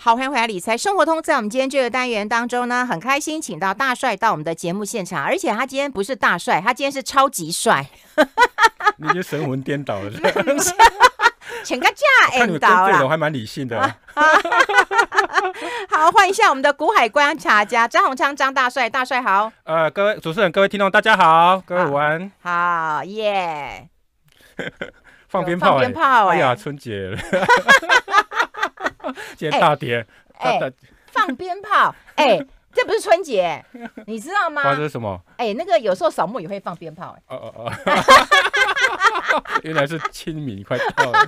好，欢迎回来理财生活通。在我们今天这个单元当中呢，很开心请到大帅到我们的节目现场，而且他今天不是大帅，他今天是超级帅，你就神魂颠倒了，请个假，颠倒了，还蛮理性的，好，换迎一下我们的古海关查家张洪昌，张大帅，大帅好。呃，各位主持人，各位听众，大家好，各位晚好耶！放鞭炮，鞭炮，哎呀，春节。今天大跌，哎，放鞭炮，哎，这不是春节，你知道吗？发生什么？哎，那个有时候扫墓也会放鞭炮，哎，哦哦哦，原来是清明快到了，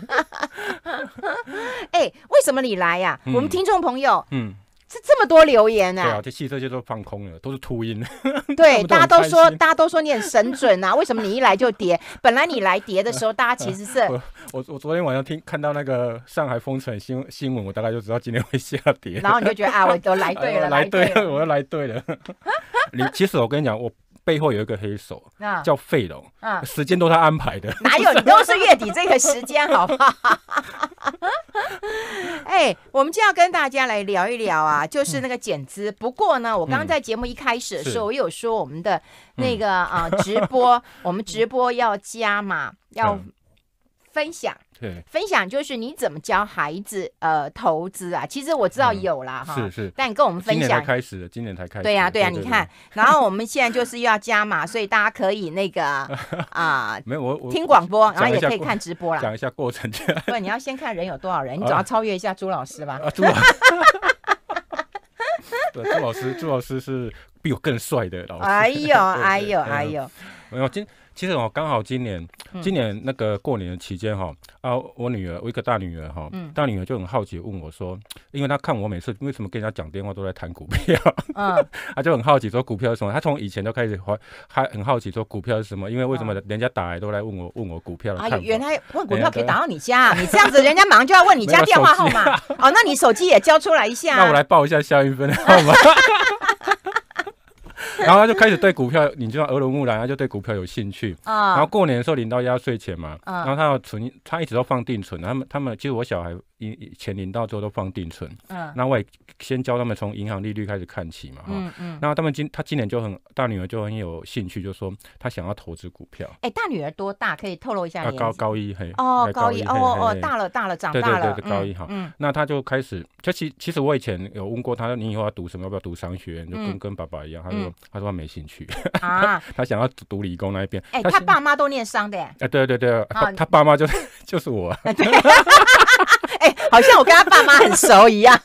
哎，为什么你来呀？我们听众朋友，嗯。是这么多留言呢？对啊，这汽车就都放空了，都是秃鹰。对，大家都说，大家都说你很神准啊？为什么你一来就跌？本来你来跌的时候，大家其实是 我我昨天晚上听看到那个上海封城新新闻，我大概就知道今天会下跌。然后你就觉得啊，我都来对了，来对，我又来对了。你其实我跟你讲，我。背后有一个黑手，叫费龙，时间都他安排的，哪有？你都是月底这个时间，好不好？哎，我们就要跟大家来聊一聊啊，就是那个减资。不过呢，我刚刚在节目一开始的时候，我有说我们的那个啊直播，我们直播要加嘛，要分享。分享就是你怎么教孩子呃投资啊？其实我知道有啦哈，是是，但跟我们分享开始今年才开，始，对呀对呀，你看，然后我们现在就是要加码，所以大家可以那个啊，没有我我听广播，然后也可以看直播了，讲一下过程。对，你要先看人有多少人，你总要超越一下朱老师吧？啊，朱老师，朱老师是比我更帅的老师。哎呦哎呦哎呦，没有今。其实我刚好今年，今年那个过年的期间哈啊，我女儿，我一个大女儿哈，大女儿就很好奇问我说，因为她看我每次为什么跟人家讲电话都在谈股票啊，她就很好奇说股票是什么？她从以前就开始好，还很好奇说股票是什么？因为为什么人家打来都来问我问我股票？哎，原来问股票可以打到你家，你这样子人家马上就要问你家电话号码哦，那你手机也交出来一下，那我来报一下肖云的号码。然后他就开始对股票，你知道俄罗木兰，他就对股票有兴趣啊。然后过年的时候领到压岁钱嘛，然后他要存，他一直都放定存。他们他们，其实我小孩。钱领到之后都放定存，嗯，那我也先教他们从银行利率开始看起嘛，嗯嗯，然后他们今他今年就很大女儿就很有兴趣，就说她想要投资股票。哎，大女儿多大？可以透露一下？他高高一很哦，高一哦哦，大了大了，长大了，高一哈，嗯，那他就开始就其其实我以前有问过他，你以后要读什么？要不要读商学院？就跟跟爸爸一样，他说他说他没兴趣啊，他 想要读理工那一边。哎，他爸妈都念商的，哎，对对对，他爸妈就 就是我。哎，好像我跟他爸妈很熟一样。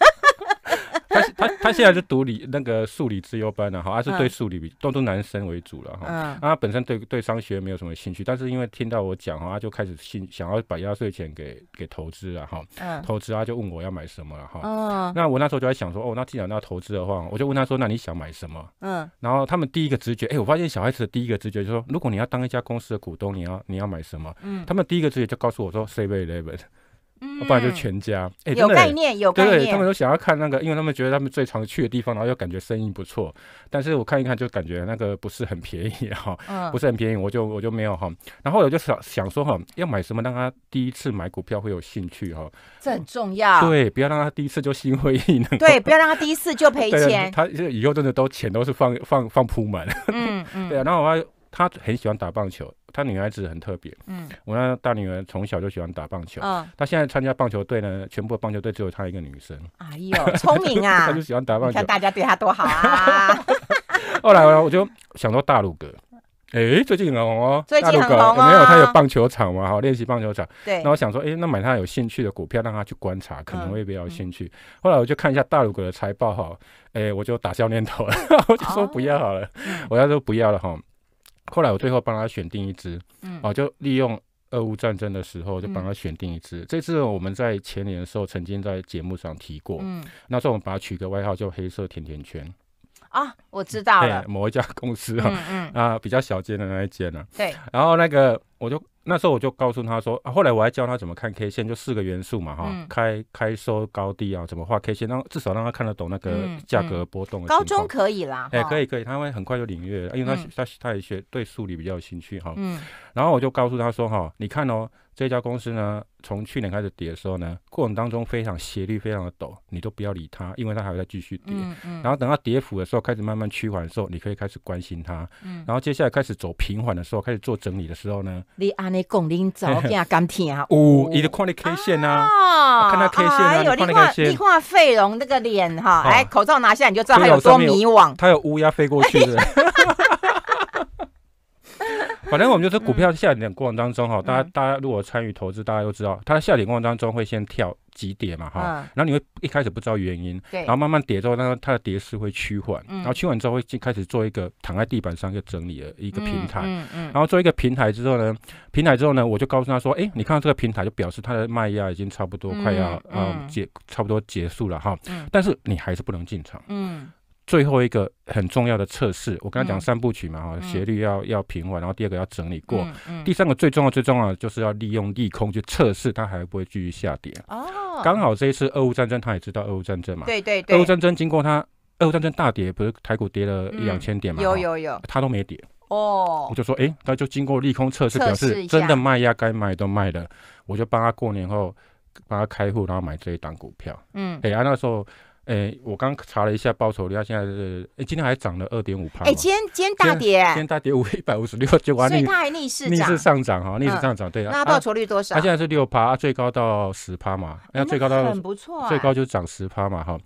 他他他现在是读理那个数理资优班的哈，他是对数理比都都男生为主了哈。嗯。他本身对对商学没有什么兴趣，但是因为听到我讲哈，他就开始兴想要把压岁钱给给投资了哈。嗯。投资，他就问我要买什么了哈。嗯。那我那时候就在想说，哦，那既然要投资的话，我就问他说，那你想买什么？嗯。然后他们第一个直觉，哎，我发现小孩子的第一个直觉就说，如果你要当一家公司的股东，你要你要买什么？嗯。他们第一个直觉就告诉我说，CBA level。不然就全家，哎，有概念，有概念，对，他们都想要看那个，因为他们觉得他们最常去的地方，然后又感觉生意不错。但是我看一看就感觉那个不是很便宜哈，不是很便宜，我就我就没有哈。然后我就想想说哈，要买什么让他第一次买股票会有兴趣哈，这很重要，对，不要让他第一次就心灰意冷，对，不要让他第一次就赔 钱，他以后真的都钱都是放放放铺满，嗯嗯，对啊，然后我。他很喜欢打棒球，他女孩子很特别，嗯，我那大女儿从小就喜欢打棒球，他她现在参加棒球队呢，全部棒球队只有她一个女生。哎呦，聪明啊！他 就喜欢打棒球，看大家对他多好啊！后来，我就想到大陆哥，哎，最近哦，最近很红吗？没有，他有棒球场嘛，哈，练习棒球场。对，那我想说，哎，那买他有兴趣的股票，让他去观察，可能会比较有兴趣。后来我就看一下大陆哥的财报，哈，哎，我就打消念头了，我就说不要好了，我要说不要了，哈。后来我最后帮他选定一只，嗯，啊，就利用俄乌战争的时候就帮他选定一只。这次我们在前年的时候曾经在节目上提过，嗯，那时候我们把它取个外号叫“黑色甜甜圈”，啊，我知道了，某一家公司，嗯嗯，啊，比较小间的那一间呢，对，然后那个我就。那时候我就告诉他说，后来我还教他怎么看 K 线，就四个元素嘛哈，开开收高低啊，怎么画 K 线，让至少让他看得懂那个价格波动。高中可以啦，哎，可以可以，他会很快就领略，因为他他他也学对数理比较有兴趣哈。嗯，然后我就告诉他说哈，你看哦。这家公司呢，从去年开始跌的时候呢，过程当中非常斜率非常的陡，你都不要理它，因为它还会再继续跌。然后等到跌幅的时候开始慢慢趋缓的时候，你可以开始关心它。然后接下来开始走平缓的时候，开始做整理的时候呢，你按尼工龄早点敢听啊！哦，你的看那 K 线啊，看那 K 线，还有你看，你看费龙那个脸哈，哎，口罩拿下你就知道他有多迷惘，他有乌鸦飞过去的。反正我们就是股票下跌的过程当中哈，大家大家如果参与投资，大家都知道，它的下跌过程当中会先跳急跌嘛哈，然后你会一开始不知道原因，然后慢慢跌之后，那它的跌势会趋缓，然后趋缓之后会开始做一个躺在地板上一个整理的一个平台，然后做一个平台之后呢，平台之后呢，我就告诉他说，哎，你看到这个平台就表示它的卖压已经差不多快要啊结差不多结束了哈，但是你还是不能进场。最后一个很重要的测试，我刚才讲三部曲嘛，哈，斜率要要平稳，然后第二个要整理过，第三个最重要最重要的就是要利用利空去测试它还不会继续下跌。哦，刚好这一次俄乌战争，他也知道俄乌战争嘛，对对对，俄乌战争经过它，俄乌战争大跌不是台股跌了一两千点嘛，有有有，他都没跌哦，我就说哎，那就经过利空测试，表示真的卖压该卖都卖了，我就帮他过年后帮他开户，然后买这一档股票，嗯，哎，那时候。哎，我刚查了一下报酬率，现在是哎，今天还涨了二点五帕。哎，今天今天大跌，今天大跌五一百五十六，结果所以他还逆势逆势上涨哈，逆势上涨对。那报酬率多少？他现在是六帕，最高到十帕嘛，那最高到很不错，最高就涨十帕嘛哈。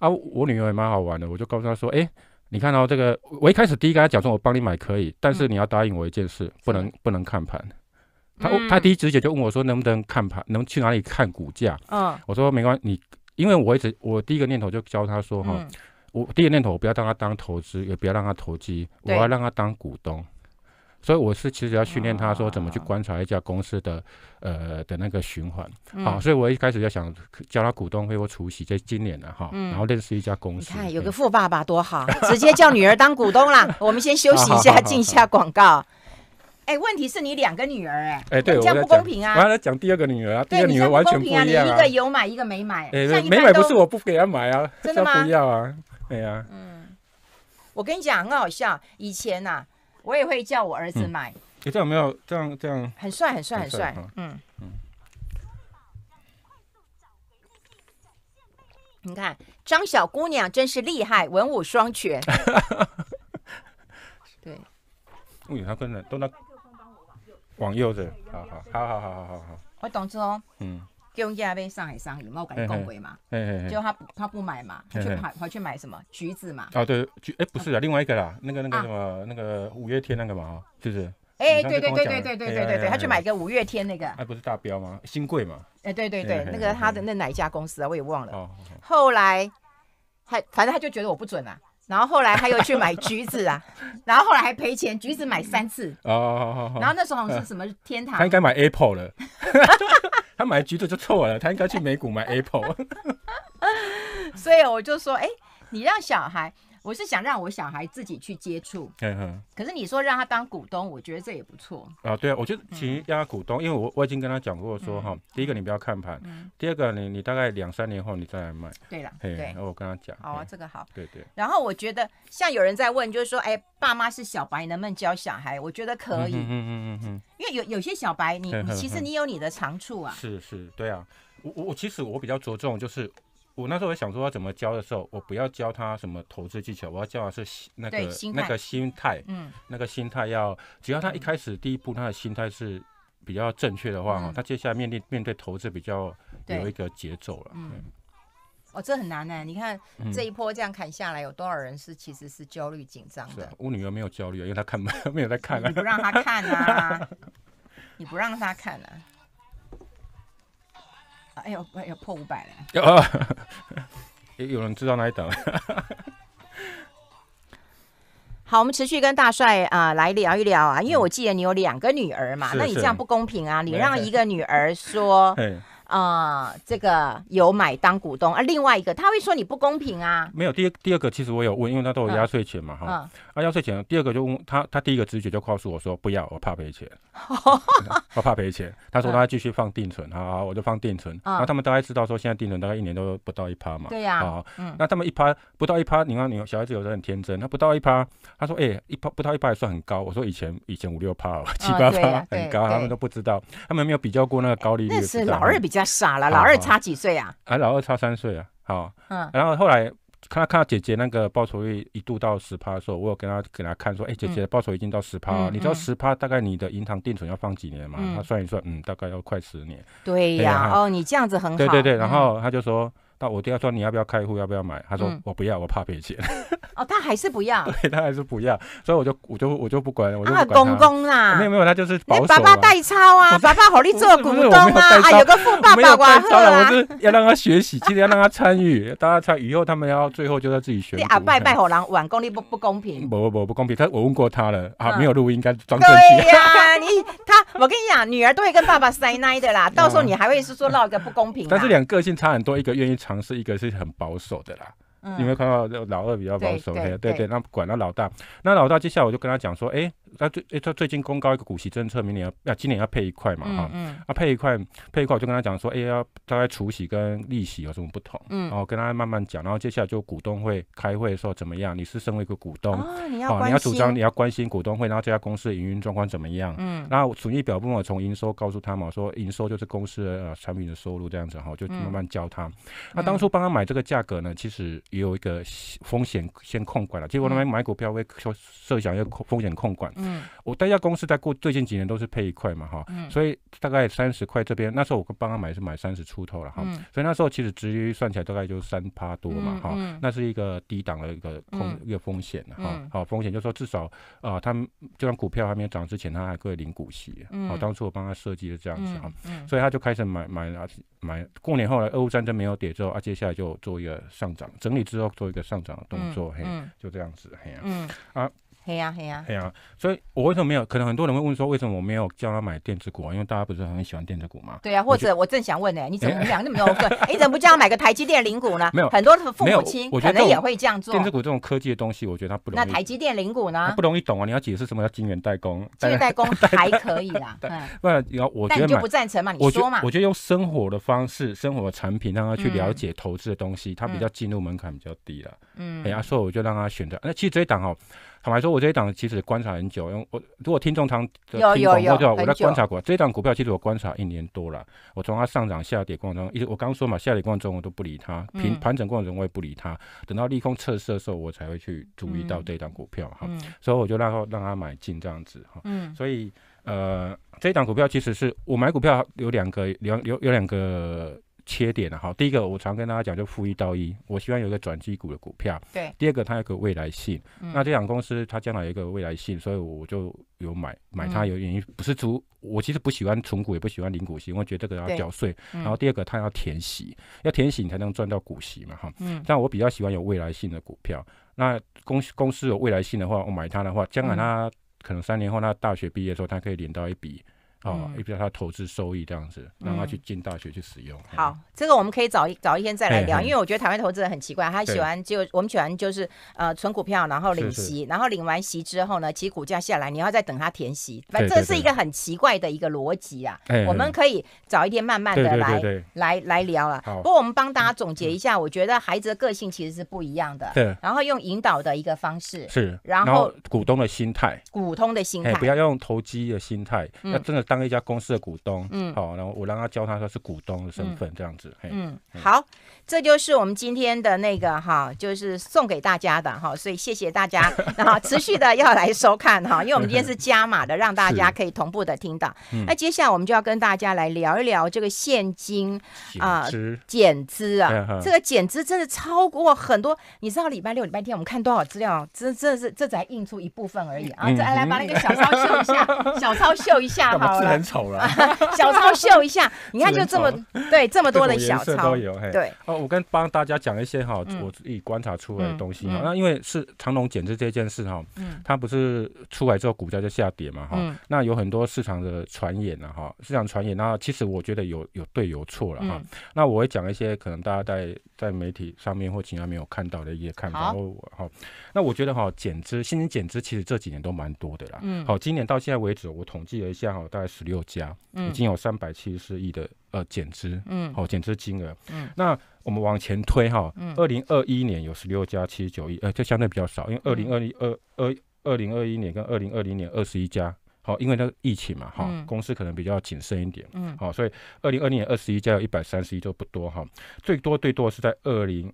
啊，我女儿也蛮好玩的，我就告诉她说，哎，你看到这个，我一开始第一个她讲说，我帮你买可以，但是你要答应我一件事，不能不能看盘。她她第一直觉就问我说，能不能看盘？能去哪里看股价？嗯，我说没关系，你。因为我一直，我第一个念头就教他说哈，我第一个念头我不要让他当投资，也不要让他投机，我要让他当股东。所以我是其实要训练他说怎么去观察一家公司的呃的那个循环。好，所以我一开始就想教他股东会或出席，在今年呢哈，然后认是一家公司，看有个富爸爸多好，直接叫女儿当股东啦。我们先休息一下，进一下广告。哎，问题是你两个女儿，哎，对，这样不公平啊！我要来讲第二个女儿啊，第二个女儿完全不一样啊！你一个有买，一个没买，没买不是我不给她买啊，真的吗？不要啊，哎啊。嗯，我跟你讲很好笑，以前呐，我也会叫我儿子买。这样没有，这样这样，很帅，很帅，很帅。嗯嗯。你看张小姑娘真是厉害，文武双全。对。我跟他跟着都那。往右的，好好，好好，好好，好好。我之初，嗯，叫人家被上海商人嘛，我跟你讲过嘛，就他他不买嘛，他去跑跑去买什么橘子嘛？啊，对，橘，哎，不是了，另外一个啦，那个那个什么，那个五月天那个嘛，是不是？哎，对对对对对对对对对，他去买个五月天那个，哎，不是大标吗？新贵嘛？哎，对对对，那个他的那哪一家公司啊，我也忘了。后来，还反正他就觉得我不准啊。然后后来他又去买橘子啊，然后后来还赔钱，橘子买三次啊，然后那时候是什么天堂？他应该买 Apple 了，他买橘子就错了，他应该去美股买 Apple。所以我就说，哎，你让小孩。我是想让我小孩自己去接触，可是你说让他当股东，我觉得这也不错啊。对啊，我觉得请他股东，因为我我已经跟他讲过说哈，第一个你不要看盘，第二个你你大概两三年后你再来卖。对了，对，然后我跟他讲，好，这个好，对对。然后我觉得像有人在问，就是说，哎，爸妈是小白，能不能教小孩？我觉得可以，嗯嗯嗯嗯，因为有有些小白，你你其实你有你的长处啊，是是，对啊，我我其实我比较着重就是。我那时候我想说，怎么教的时候，我不要教他什么投资技巧，我要教的是那个那个心态，嗯，那个心态要，只要他一开始第一步他的心态是比较正确的话，哈，他接下来面对面对投资比较有一个节奏了，嗯。哦，这很难呢。你看这一波这样砍下来，有多少人是其实是焦虑紧张的。我女儿没有焦虑啊，因为她看 没有在看啊。你不让她看啊！你不让她看啊！哎呦哎呦，破五百了！有 有人知道哪里等？好，我们持续跟大帅啊来聊一聊啊，因为我记得你有两个女儿嘛，那你这样不公平啊！你让一个女儿说。啊，这个有买当股东啊，另外一个他会说你不公平啊。没有，第二第二个其实我有问，因为他都有压岁钱嘛哈。啊，压岁钱第二个就问他，他第一个直觉就告诉我说不要，我怕赔钱，我怕赔钱。他说他继续放定存，好，我就放定存。然后他们大概知道说现在定存大概一年都不到一趴嘛。对呀，啊，那他们一趴不到一趴，你看你小孩子有时候很天真，他不到一趴，他说哎一趴不到一趴也算很高。我说以前以前五六趴七八趴很高，他们都不知道，他们没有比较过那个高利率。是老二比较。傻了，老二差几岁啊？啊，老二差三岁啊。好，嗯，然后后来看他看到姐姐那个报酬率一度到十趴的时候，我有跟他给他看说，哎，姐姐的报酬已经到十趴了，你知道十趴大概你的银行定存要放几年嘛？他算一算，嗯，大概要快十年。对呀，哦，你这样子很好。对对对，然后他就说。到我就要说你要不要开户，要不要买？他说我不要，我怕赔钱。哦，他还是不要。对，他还是不要，所以我就我就我就不管。我啊，公公啦，没有没有，他就是保守。爸爸代操啊，爸爸好力做股东啊，啊，有个富爸爸，我操了，我是要让他学习，记得要让他参与，大家参。以后他们要最后就在自己学。你阿伯拜火狼晚功力不不公平？不不不不公平，他我问过他了啊，没有录音，该装正据。对呀，你他我跟你讲，女儿都会跟爸爸塞奶的啦，到时候你还会是说闹一个不公平？但是两个性差很多，一个愿意。尝试一个是很保守的啦，你没看到老二比较保守，对对，那管到老大，那老大接下来我就跟他讲说，哎。他最诶，他最近公告一个股息政策，明年要啊，今年要配一块嘛，哈，啊配一块配一块，我就跟他讲说，哎，要大概除息跟利息有什么不同，然后跟他慢慢讲，然后接下来就股东会开会的时候怎么样？你是身为一个股东，哦你要你要主张，你要关心股东会，然后这家公司营运状况怎么样？嗯，然后损益表部分，从营收告诉他嘛，说营收就是公司的产品的收入这样子，哈，就慢慢教他。那当初帮他买这个价格呢，其实也有一个风险先控管了。结果他们买股票会设设想要控风险控管。嗯，我代家公司在过最近几年都是配一块嘛哈，所以大概三十块这边，那时候我帮他买是买三十出头了哈，所以那时候其实值于算起来大概就三趴多嘛哈，那是一个低档的一个空，一个风险哈，好风险就说至少啊，他们这算股票还没有涨之前，他还可以领股息，好，当初我帮他设计的这样子哈，所以他就开始买买啊买，过年后来俄乌战争没有跌之后啊，接下来就做一个上涨整理之后做一个上涨的动作嘿，就这样子嘿，嗯啊。黑呀黑呀黑呀！所以，我为什么没有？可能很多人会问说，为什么我没有叫他买电子股啊？因为大家不是很喜欢电子股嘛。对啊，或者我正想问呢，你怎么讲那么难？你怎么不叫他买个台积电领股呢？没有，很多父母亲可能也会这样做。电子股这种科技的东西，我觉得它不容易。那台积电领股呢？不容易懂啊！你要解释什么叫晶圆代工？晶圆代工 还可以啦。然要我，但你就不赞成嘛？你说嘛？我觉得用生活的方式、生活的产品让他去了解投资的东西，他比较进入门槛比较低了。嗯，然所说我就让他选择。那其实这一档哦。坦白说，我这一档其实观察很久，因为我如果听众常听广播很久，我在观察过这一档股票，其实我观察一年多了。我从它上涨、下跌、过程中，因直我刚刚说嘛，下跌过程中我都不理它，平盘整过程中我也不理它，等到利空测试的时候，我才会去注意到这一档股票哈。所以我就让让它买进这样子哈。嗯，所以呃，这一档股票其实是我买股票有两个两有有两个。缺点的哈，第一个我常跟大家讲就负一到一，我希望有一个转基股的股票。对。第二个它有个未来性，那这档公司它将来有一个未来性，所以我就有买买它有原因，不是主。我其实不喜欢存股，也不喜欢零股息，因为觉得这个要缴税。然后第二个它要填息，要填息才能赚到股息嘛哈。嗯。但我比较喜欢有未来性的股票，那公司公司有未来性的话，我买它的话，将来它可能三年后，它大学毕业的时候，它可以领到一笔。哦，一边他投资收益这样子，让他去进大学去使用。好，这个我们可以早一早一天再来聊，因为我觉得台湾投资人很奇怪，他喜欢就我们喜欢就是呃存股票，然后领息，然后领完息之后呢，其实股价下来，你要再等他填息，反这是一个很奇怪的一个逻辑啊。我们可以早一天慢慢的来来来聊了。不过我们帮大家总结一下，我觉得孩子的个性其实是不一样的，对，然后用引导的一个方式是，然后股东的心态，股东的心态不要用投机的心态，要真的。当一家公司的股东，嗯，好，然后我让他教他说是股东的身份这样子，嗯，好，这就是我们今天的那个哈，就是送给大家的哈，所以谢谢大家，然后持续的要来收看哈，因为我们今天是加码的，让大家可以同步的听到。那接下来我们就要跟大家来聊一聊这个现金啊，减资啊，这个减资真的超过很多。你知道礼拜六、礼拜天我们看多少资料？真真的是这才印出一部分而已啊！来来，把那个小抄秀一下，小抄秀一下哈。很丑了，小抄秀一下，你看就这么对这么多的小抄都有，对哦，我跟帮大家讲一些哈，我自己观察出来的东西。那因为是长隆减资这件事哈，嗯，它不是出来之后股价就下跌嘛哈，嗯，那有很多市场的传言了哈，市场传言，那其实我觉得有有对有错了哈，那我会讲一些可能大家在在媒体上面或其他没有看到的一些看法。好，好，那我觉得哈，减资新金减资其实这几年都蛮多的啦，嗯，好，今年到现在为止我统计了一下哈，大概。十六家，嗯，已经有三百七十四亿的呃减资，嗯，好减资金额，嗯，那我们往前推哈，嗯，二零二一年有十六家七十九亿，呃，就相对比较少，因为二零二一二二二零二一年跟二零二零年二十一家，好，因为那疫情嘛，哈，公司可能比较谨慎一点，嗯，好，所以二零二零年二十一家有一百三十一就不多哈，最多最多是在二零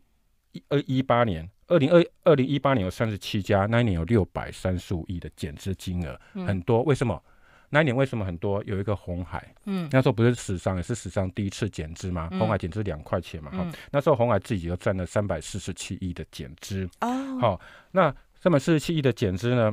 一二一八年，二零二二零一八年有三十七家，那一年有六百三十五亿的减资金额，很多，为什么？那一年为什么很多有一个红海？嗯，那时候不是史上也是史上第一次减资吗？红海减资两块钱嘛。哈，那时候红海自己就赚了三百四十七亿的减资。哦，好，那三百四十七亿的减资呢？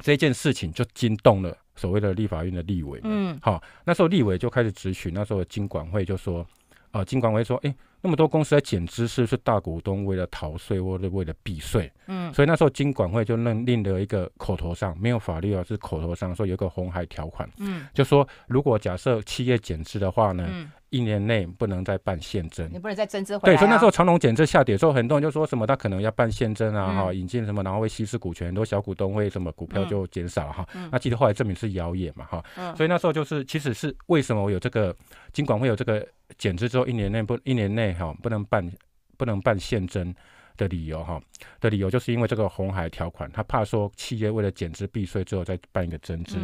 这件事情就惊动了所谓的立法院的立委。嗯，好，那时候立委就开始质询。那时候经管会就说，呃，经管会说，哎。那么多公司在减资，是不是大股东为了逃税或者为了避税？嗯，所以那时候经管会就认定了一个口头上，没有法律啊，是口头上说有一个红海条款，嗯，就说如果假设企业减资的话呢，嗯。一年内不能再办现增，你不能再增资回来。对，所以那时候长隆减资下跌之候，很多人就说什么他可能要办现增啊，哈，引进什么，然后会稀释股权，很多小股东会什么，股票就减少了哈。那其实后来证明是谣言嘛，哈。所以那时候就是其实是为什么有这个，尽管会有这个减资之后一年内不一年内哈不能办不能办现增的理由哈的理由，就是因为这个红海条款，他怕说企业为了减资避税之后再办一个增资，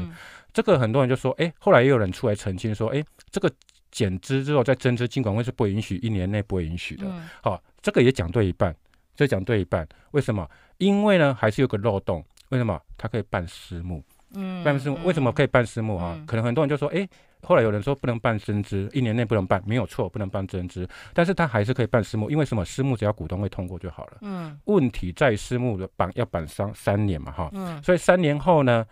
这个很多人就说，哎，后来也有人出来澄清说，哎，这个。减资之后再增资，尽管会是不允许，一年内不会允许的。好，这个也讲对一半，这讲对一半。为什么？因为呢，还是有个漏洞。为什么？它可以办私募，嗯，办私募为什么可以办私募啊？可能很多人就说，哎，后来有人说不能办增资，一年内不能办，没有错，不能办增资，但是他还是可以办私募，因为什么？私募只要股东会通过就好了。嗯，问题在私募的板要板上三年嘛，哈，嗯，所以三年后呢，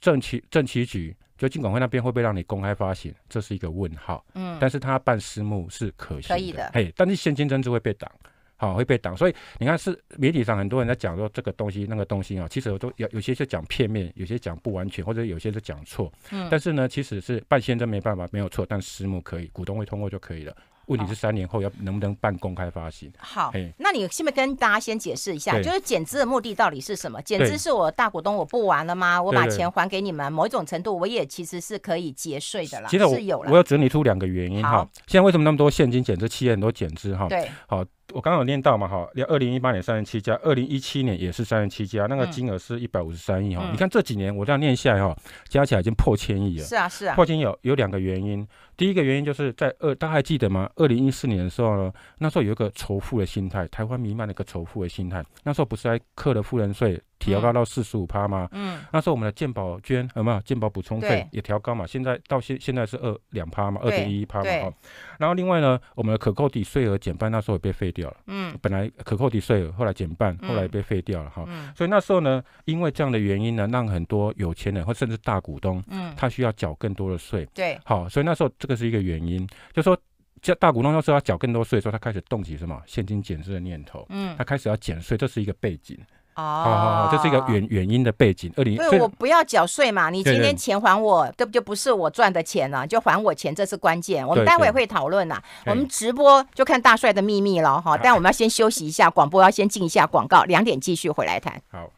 政企政企局。就金管会那边会不会让你公开发行，这是一个问号。嗯，但是他办私募是可行的，可以的。嘿，但是现金增值会被挡，好会被挡。所以你看，是媒体上很多人在讲说这个东西、那个东西啊，其实有都有有些是讲片面，有些讲不完全，或者有些是讲错。嗯，但是呢，其实是办现金没办法，没有错，但私募可以，股东会通过就可以了。问题是三年后要能不能办公开发行？好，那你先不跟大家先解释一下，就是减资的目的到底是什么？减资是我大股东我不玩了吗？我把钱还给你们，某一种程度我也其实是可以节税的啦。其实我我要整理出两个原因哈。现在为什么那么多现金减资企业很多减资哈？对，好。我刚刚有念到嘛，哈，二零一八年三十七家，二零一七年也是三十七家，那个金额是一百五十三亿哈。你看这几年我这样念下来哈，加起来已经破千亿了。是啊，是啊。破千亿有两个原因，第一个原因就是在二，大家还记得吗？二零一四年的时候呢，那时候有一个仇富的心态，台湾弥漫了一个仇富的心态。那时候不是还克了富人税，提高到四十五趴吗？嗯。那时候我们的健保捐，有没有健保补充费也调高嘛？现在到现现在是二两趴嘛，二点一趴嘛，哈。然后另外呢，我们的可扣抵税额减半，那时候也被废。掉了，嗯，本来可扣抵税后来减半，后来被废掉了哈，所以那时候呢，因为这样的原因呢，让很多有钱人或甚至大股东，嗯，他需要缴更多的税，对，好，所以那时候这个是一个原因，就说这大股东要是要缴更多税的时候，他开始动起什么现金减资的念头，嗯，他开始要减税，这是一个背景。哦，这是一个原原因的背景。二零，所以我不要缴税嘛。你今天钱还我，这不就不是我赚的钱了？就还我钱，这是关键。我们待会会讨论啦。我们直播就看大帅的秘密了哈。但我们要先休息一下，广播要先静一下广告。两点继续回来谈。好，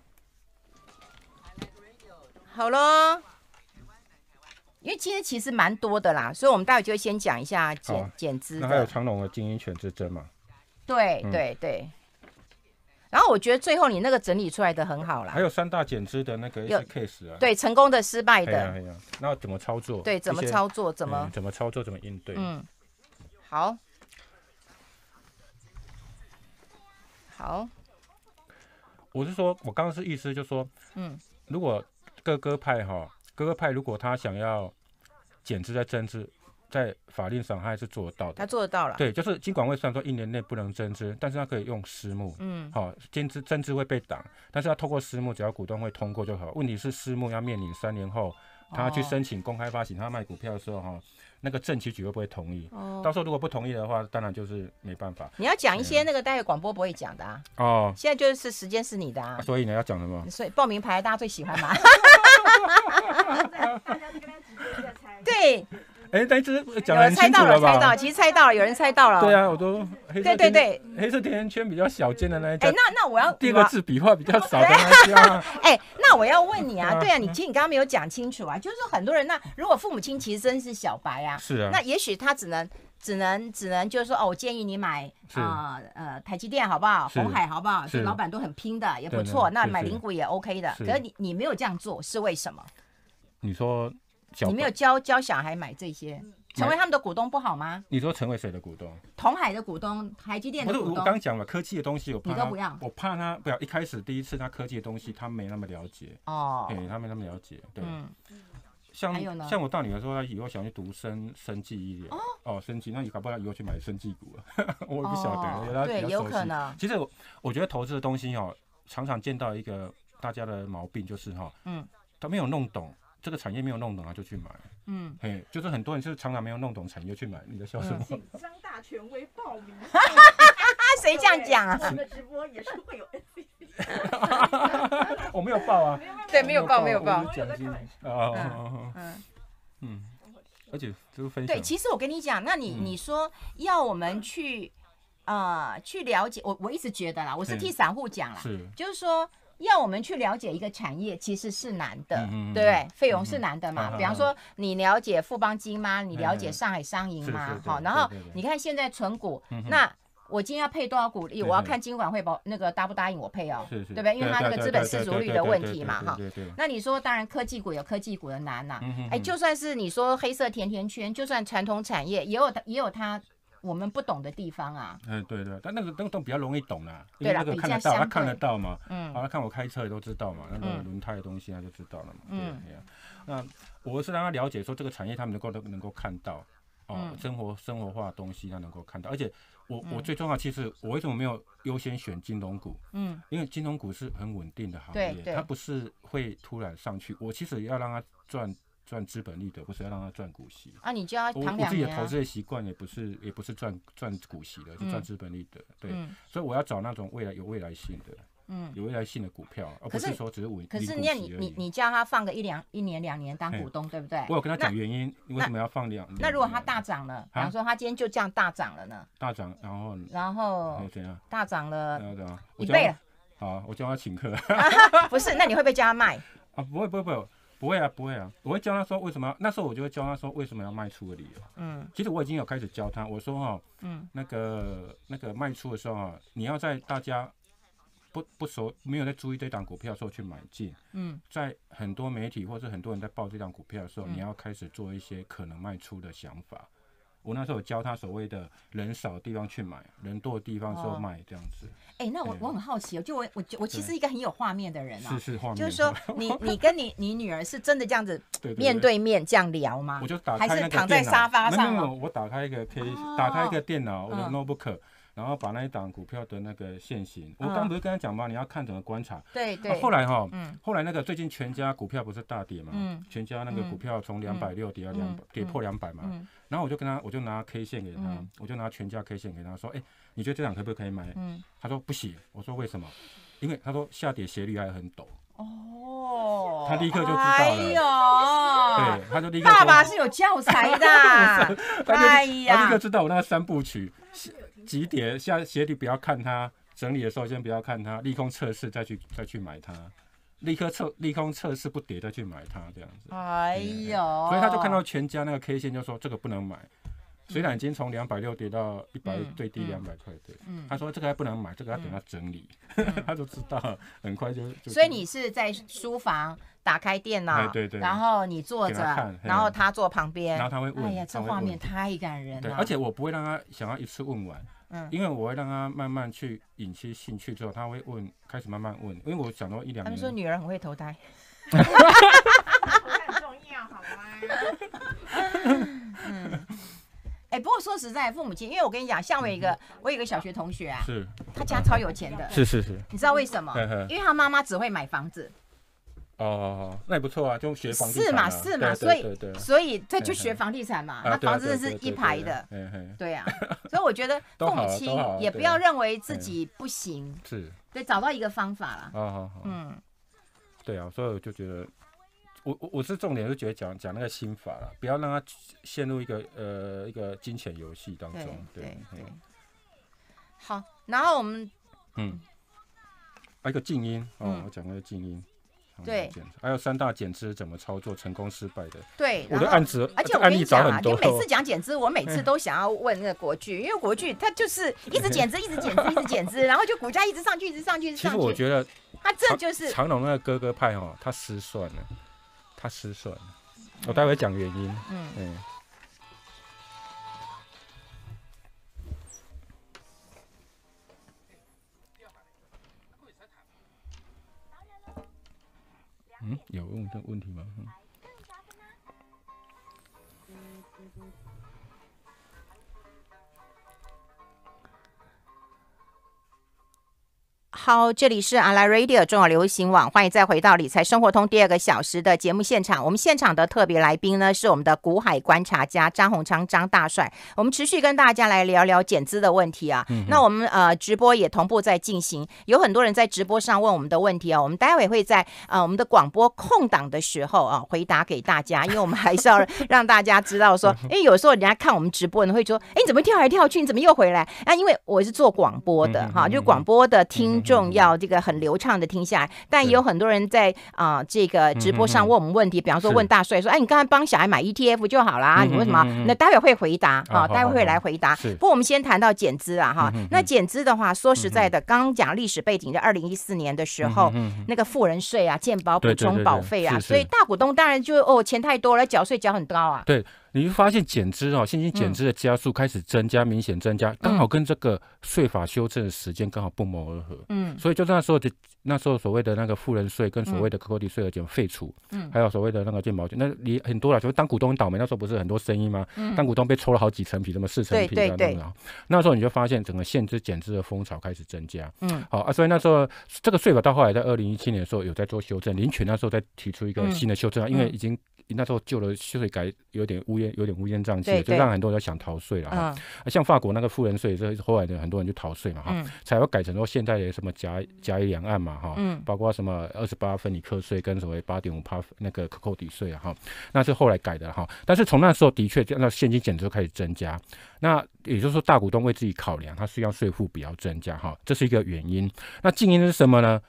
好咯。因为今天其实蛮多的啦，所以我们待会就先讲一下减减资。那还有长隆的经营权之争嘛？对对对。然后我觉得最后你那个整理出来的很好啦，还有三大减资的那个 case 啊，对成功的失败的，哎呀那怎么操作？对，怎么操作？怎么怎么操作？怎么应对？嗯，好，好。我是说，我刚刚是意思就是说，嗯，如果各个派哈，各个派如果他想要减资再增资。在法令上，他还是做得到的。他做得到了。对，就是金管会虽然说一年内不能增资，但是他可以用私募。嗯。好，增资增资会被挡，但是他透过私募，只要股东会通过就好。问题是私募要面临三年后，他去申请公开发行，他卖股票的时候，哈，那个政企局会不会同意？哦。到时候如果不同意的话，当然就是没办法。你要讲一些那个待会广播不会讲的啊。哦。现在就是时间是你的，啊。所以呢，要讲什么？所以报名牌大家最喜欢嘛。哈哈哈！哈哈！哈哈！对。哎，但是讲人清楚了吧？猜到了，猜到，其实猜到了，有人猜到了。对啊，我都黑。对对对，黑色甜甜圈比较小件的那一种。哎，那那我要第二个字笔画比较少的。哎，那我要问你啊，对啊，你其实你刚刚没有讲清楚啊，就是说很多人，那如果父母亲其实真是小白啊，是啊，那也许他只能只能只能就是说，哦，我建议你买啊呃台积电好不好？红海好不好？就老板都很拼的，也不错。那买灵古也 OK 的，可是你你没有这样做是为什么？你说。你没有教教小孩买这些，成为他们的股东不好吗？你说成为谁的股东？同海的股东，台积电的股东。不是，我刚讲了科技的东西，我怕他不要。我怕他不要。一开始第一次他科技的东西，他没那么了解哦。对他没那么了解，对。嗯。像有呢？像我大女儿说，她以后想去读生生技一点哦，哦，生技，那你搞不好以后去买生技股了，我也不晓得。对，有可能。其实我我觉得投资的东西哦，常常见到一个大家的毛病就是哈，嗯，他没有弄懂。这个产业没有弄懂啊，就去买。嗯，嘿，就是很多人就是常常没有弄懂产业去买你的销售。张大权威报名，哈哈哈！谁这样讲？啊？我们的直播也是会有 NBA。我没有报啊，对，没有报，没有报。奖金啊，嗯嗯嗯。而且这个分对，其实我跟你讲，那你你说要我们去啊去了解，我我一直觉得啦，我是替散户讲啦，是，就是说。要我们去了解一个产业，其实是难的，对不对？费用是难的嘛。比方说，你了解富邦金吗？你了解上海商银吗？好，然后你看现在存股，那我今天要配多少股利？我要看金管会保那个答不答应我配哦，对不对？因为它那个资本失足率的问题嘛，哈。那你说，当然科技股有科技股的难呐。哎，就算是你说黑色甜甜圈，就算传统产业，也有也有它。我们不懂的地方啊，嗯对对，但那个那个比较容易懂啦，因为那个看得到，他看得到嘛，嗯，他看我开车都知道嘛，那个轮胎的东西他就知道了嘛，对呀，那我是让他了解说这个产业他们能够能够看到，哦，生活生活化的东西他能够看到，而且我我最重要其实我为什么没有优先选金融股，嗯，因为金融股是很稳定的行业，它不是会突然上去，我其实要让他赚。赚资本利得，不是要让他赚股息啊？你就要我我自己投资的习惯也不是，也不是赚赚股息的，就赚资本利得。对，所以我要找那种未来有未来性的，嗯，有未来性的股票，而不是说只是稳可是你你你叫他放个一两一年两年当股东，对不对？我有跟他讲原因，为什么要放两？那如果他大涨了，比方说他今天就这样大涨了呢？大涨，然后然后怎样？大涨了，怎样？一倍了。好，我叫他请客。不是，那你会不会叫他卖？啊，不会，不会，不会。不会啊，不会啊，我会教他说为什么。那时候我就会教他说为什么要卖出的理由。嗯，其实我已经有开始教他，我说哈，嗯，那个那个卖出的时候啊，你要在大家不不熟、没有在注意这档股票的时候去买进。嗯，在很多媒体或者很多人在报这档股票的时候，你要开始做一些可能卖出的想法。我那时候教他所谓的人少的地方去买，人多的地方售卖这样子。哎，那我我很好奇，哦，就我我我其实一个很有画面的人啊，就是说你你跟你你女儿是真的这样子 面对面这样聊吗？我就打开那个电脑，发上？没有，我打开一个可以打开一个电脑，我的 notebook。然后把那一档股票的那个现形，我刚不是跟他讲吗？你要看怎么观察。对对。后来哈，嗯，后来那个最近全家股票不是大跌嘛，嗯，全家那个股票从两百六跌到两，跌破两百嘛。然后我就跟他，我就拿 K 线给他，我就拿全家 K 线给他，说，哎，你觉得这档可不可以买？嗯，他说不行。我说为什么？因为他说下跌斜率还很陡。哦。他立刻就知道了。哎呦，对，他就立刻。爸爸是有教材的。哎呀。他立刻知道我那个三部曲。几点？现在鞋底不要看它，整理的时候先不要看它，利空测试再去再去买它，立刻测利空测试不跌再去买它这样子。哎呦！所以他就看到全家那个 K 线，就说这个不能买。虽然已经从两百六跌到一百，最低两百块。嗯，他说这个还不能买，这个要等他整理。他都知道，很快就就。所以你是在书房打开电脑，对对然后你坐着，然后他坐旁边，然后他会问，哎呀，这画面太感人了。而且我不会让他想要一次问完，嗯，因为我会让他慢慢去引起兴趣之后，他会问，开始慢慢问，因为我想到一两。他们说女儿很会投胎。哈哈哈哈好吗？嗯。哎，不过说实在，父母亲，因为我跟你讲，像我一个，我有个小学同学啊，是他家超有钱的，是是是，你知道为什么？因为他妈妈只会买房子。哦哦哦，那也不错啊，就学房是嘛是嘛，所以所以他就学房地产嘛，他房子是一排的，对呀，所以我觉得父母亲也不要认为自己不行，是，对，找到一个方法啦。好好，嗯，对啊，所以我就觉得。我我是重点是觉得讲讲那个心法了，不要让他陷入一个呃一个金钱游戏当中，对对。好，然后我们嗯，一个静音哦，我讲个静音。对，还有三大减资怎么操作，成功失败的。对，我的案子，而且我跟你讲啊，你每次讲减资，我每次 都想要问那个国巨，因为国巨他就是一直减资，一直减资，一直减资，然后就股价一直上去，一直上去，上去。其实我觉得，他这就是长隆那个哥哥派哦，他失算了。他失算我待会讲原因。嗯嗯。嗯，有问这下问题吗？好，这里是阿拉 Radio 重要流行网，欢迎再回到理财生活通第二个小时的节目现场。我们现场的特别来宾呢是我们的股海观察家张宏昌张大帅。我们持续跟大家来聊聊减资的问题啊。那我们呃直播也同步在进行，有很多人在直播上问我们的问题啊。我们待会会在啊我们的广播空档的时候啊回答给大家，因为我们还是要 让大家知道说，因为有时候人家看我们直播，你会说，哎你怎么跳来跳去，你怎么又回来？啊，因为我是做广播的哈，就广播的听。重要，这个很流畅的听下来，但也有很多人在啊，这个直播上问我们问题，比方说问大帅说：“哎，你刚才帮小孩买 ETF 就好了啊，你为什么？”那待会会回答啊，待会会来回答。不，过我们先谈到减资啊哈。那减资的话，说实在的，刚讲历史背景，在二零一四年的时候，那个富人税啊，健保补充保费啊，所以大股东当然就哦钱太多了，缴税缴很高啊。对。你会发现减资啊，现金减资的加速开始增加，明显增加，刚好跟这个税法修正的时间刚好不谋而合。嗯，所以就那时候的那时候所谓的那个富人税跟所谓的可 o c 税额减废除，嗯，还有所谓的那个建毛减，那你很多了，就是当股东很倒霉。那时候不是很多生意吗？当股东被抽了好几层皮，什么四层皮啊，那那时候你就发现整个现制减资的风潮开始增加。嗯，好啊，所以那时候这个税法到后来在二零一七年的时候有在做修正，林权那时候在提出一个新的修正，因为已经。那时候旧的税改有点乌烟，有点乌烟瘴气，就让很多人想逃税了哈。像法国那个富人税，这后来的很多人就逃税嘛哈。才会改成说现在的什么甲甲乙两岸嘛哈，包括什么二十八分你课税跟所谓八点五帕那个可扣抵税哈，那是后来改的哈。但是从那时候的确，那现金减值开始增加，那也就是说大股东为自己考量，他需要税负比较增加哈，这是一个原因。那静音是什么呢？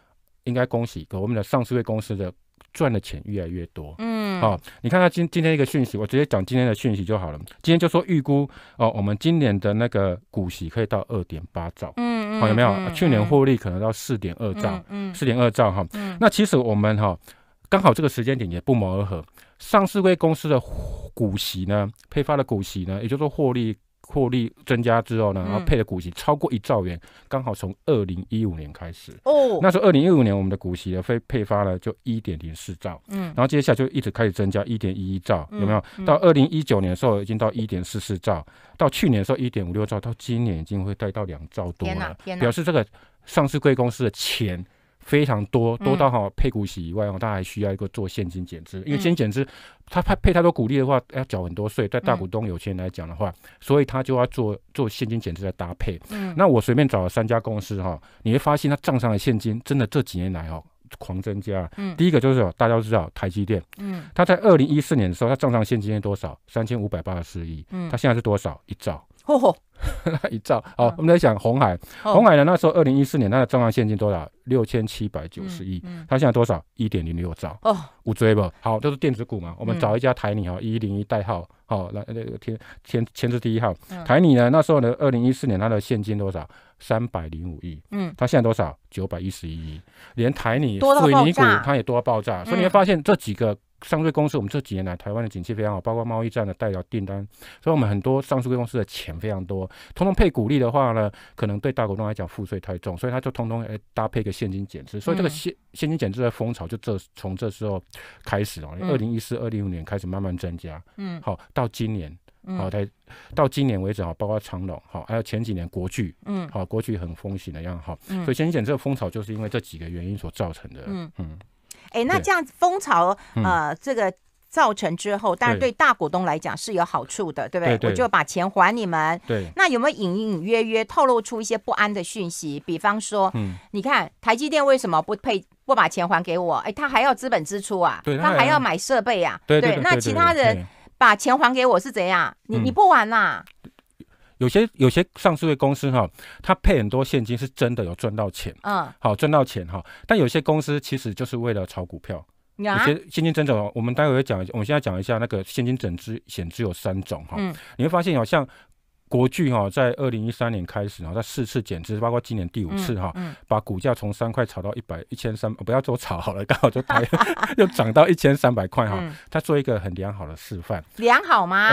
应该恭喜我们的上市会公司的赚的钱越来越多。嗯。好，你看它今今天一个讯息，我直接讲今天的讯息就好了。今天就说预估哦，我们今年的那个股息可以到二点八兆，嗯嗯，好有没有？去年获利可能到四点二兆，嗯，四点二兆哈。那其实我们哈，刚好这个时间点也不谋而合，上市规公司的股息呢，配发的股息呢，也就是说获利。获利增加之后呢，然后配的股息超过一兆元，刚好从二零一五年开始哦。那时候二零一五年我们的股息的分配发呢就一点零四兆，嗯，然后接下来就一直开始增加一点一一兆，有没有？到二零一九年的时候已经到一点四四兆，到去年的时候一点五六兆，到今年已经会带到两兆多了，表示这个上市贵公司的钱。非常多多到哈配股息以外哦，他还需要一个做现金减资，因为现金减资，他派配太多股利的话，要缴很多税，在大股东有钱人来讲的话，所以他就要做做现金减资的搭配。那我随便找了三家公司哈，你会发现他账上的现金真的这几年来哦。狂增加。第一个就是大家都知道台积电，嗯，他在二零一四年的时候，他账上现金多少？三千五百八十四亿，嗯，他现在是多少？一兆。嚯，一兆！好，我们在讲红海。红海呢，那时候二零一四年它的账上现金多少？六千七百九十亿。它现在多少？一点零六兆。哦，五追不？好，这是电子股嘛。我们找一家台泥哈，一一零一代号。好，来那个天天前是第一号。台泥呢，那时候呢，二零一四年它的现金多少？三百零五亿。嗯，它现在多少？九百一十一亿。连台泥水泥股，它也多爆炸。所以你会发现这几个。上市公司，我们这几年来台湾的景气非常好，包括贸易战的代表订单，所以我们很多上市公司的钱非常多，通通配股利的话呢，可能对大股东来讲赋税太重，所以他就通通诶搭配个现金减资，所以这个现现金减资的风潮就这从这时候开始哦，二零一四、二零一五年开始慢慢增加，嗯，好到今年，好在到今年为止啊，包括长隆，好还有前几年国巨，嗯，好国巨很风行的样，好，所以现金减资的风潮就是因为这几个原因所造成的，嗯嗯。哎，那这样蜂巢呃，这个造成之后，但是对大股东来讲是有好处的，对不对？我就把钱还你们。对，那有没有隐隐约约透露出一些不安的讯息？比方说，嗯，你看台积电为什么不配不把钱还给我？哎，他还要资本支出啊，他还要买设备啊，对对。那其他人把钱还给我是怎样？你你不还呐？有些有些上市的公司哈，它配很多现金，是真的有赚到钱，嗯，好赚到钱哈。但有些公司其实就是为了炒股票，有些现金整种，我们待会会讲，我们现在讲一下那个现金整只险只有三种哈，你会发现好像。国巨哈，在二零一三年开始，然后四次减资，包括今年第五次哈，把股价从三块炒到一百一千三，不要说炒好了，刚好就抬 又涨到一千三百块哈，他做一个很良好的示范。良好吗？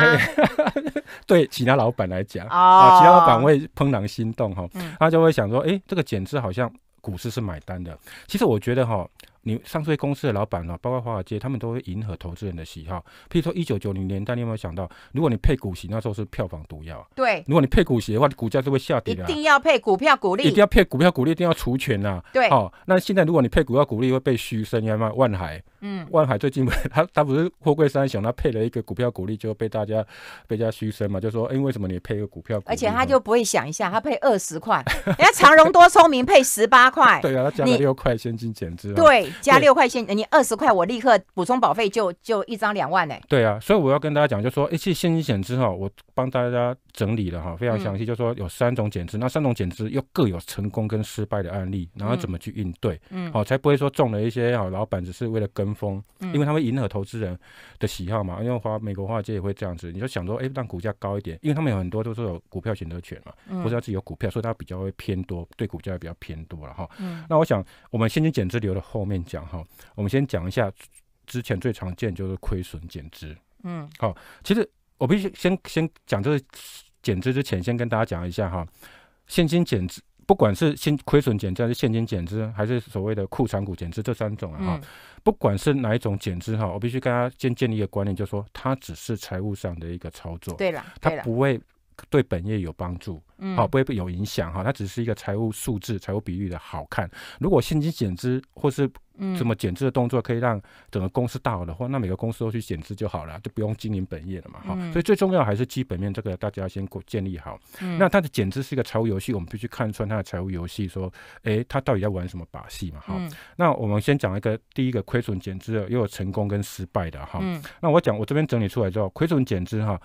对其他老板来讲，啊，其他老板会怦然心动哈，他就会想说，哎，这个减资好像股市是买单的。其实我觉得哈。你上市公司的老板呢？包括华尔街，他们都会迎合投资人的喜好。譬如说，一九九零年代，你有没有想到，如果你配股息，那时候是票房毒药。对。如果你配股息的话，股价是会下跌的。一定要配股票股利。一定要配股票股利，一定要除权呐。对。好，那现在如果你配股票股利，会被虚声，你看白吗？万海。嗯。万海最近，他他不是货柜三雄，他配了一个股票股利，就被大家被家虚升嘛？就说，哎，为什么你配一个股票？而且他就不会想一下，他配二十块，人家长荣多聪明，配十八块。对啊，他加了六块现金减值。对。加六块现，你二十块，我立刻补充保费，就就一张两万呢。对啊，所以我要跟大家讲，就说一次现金险之后，我帮大家整理了哈，非常详细，就说有三种减资，那三种减资又各有成功跟失败的案例，然后怎么去应对，嗯，好，才不会说中了一些哈老板只是为了跟风，因为他们迎合投资人的喜好嘛，因为华美国华尔街也会这样子，你就想说哎让股价高一点，因为他们有很多都是有股票选择权嘛，嗯，或者他自己有股票，所以他比较会偏多，对股价也比较偏多了哈，嗯，那我想我们现金减资留的后面。讲哈，我们先讲一下之前最常见就是亏损减资。嗯，好，其实我必须先先讲这个减资之前，先跟大家讲一下哈，现金减资，不管是现亏损减资还是现金减资，还是所谓的库存股减资这三种啊，不管是哪一种减资哈，我必须跟大家先建立一个观念，就是说它只是财务上的一个操作，对了，它不会。对本业有帮助，嗯，好，不会有影响哈。它只是一个财务数字、财务比率的好看。如果现金减资或是怎么减资的动作可以让整个公司大好的话，那每个公司都去减资就好了，就不用经营本业了嘛，哈。所以最重要还是基本面，这个大家先建立好。嗯，那它的减资是一个财务游戏，我们必须看穿它的财务游戏，说，哎，它到底要玩什么把戏嘛，哈。那我们先讲一个第一个亏损减资，有成功跟失败的哈。嗯，那我讲，我这边整理出来之后，亏损减资哈。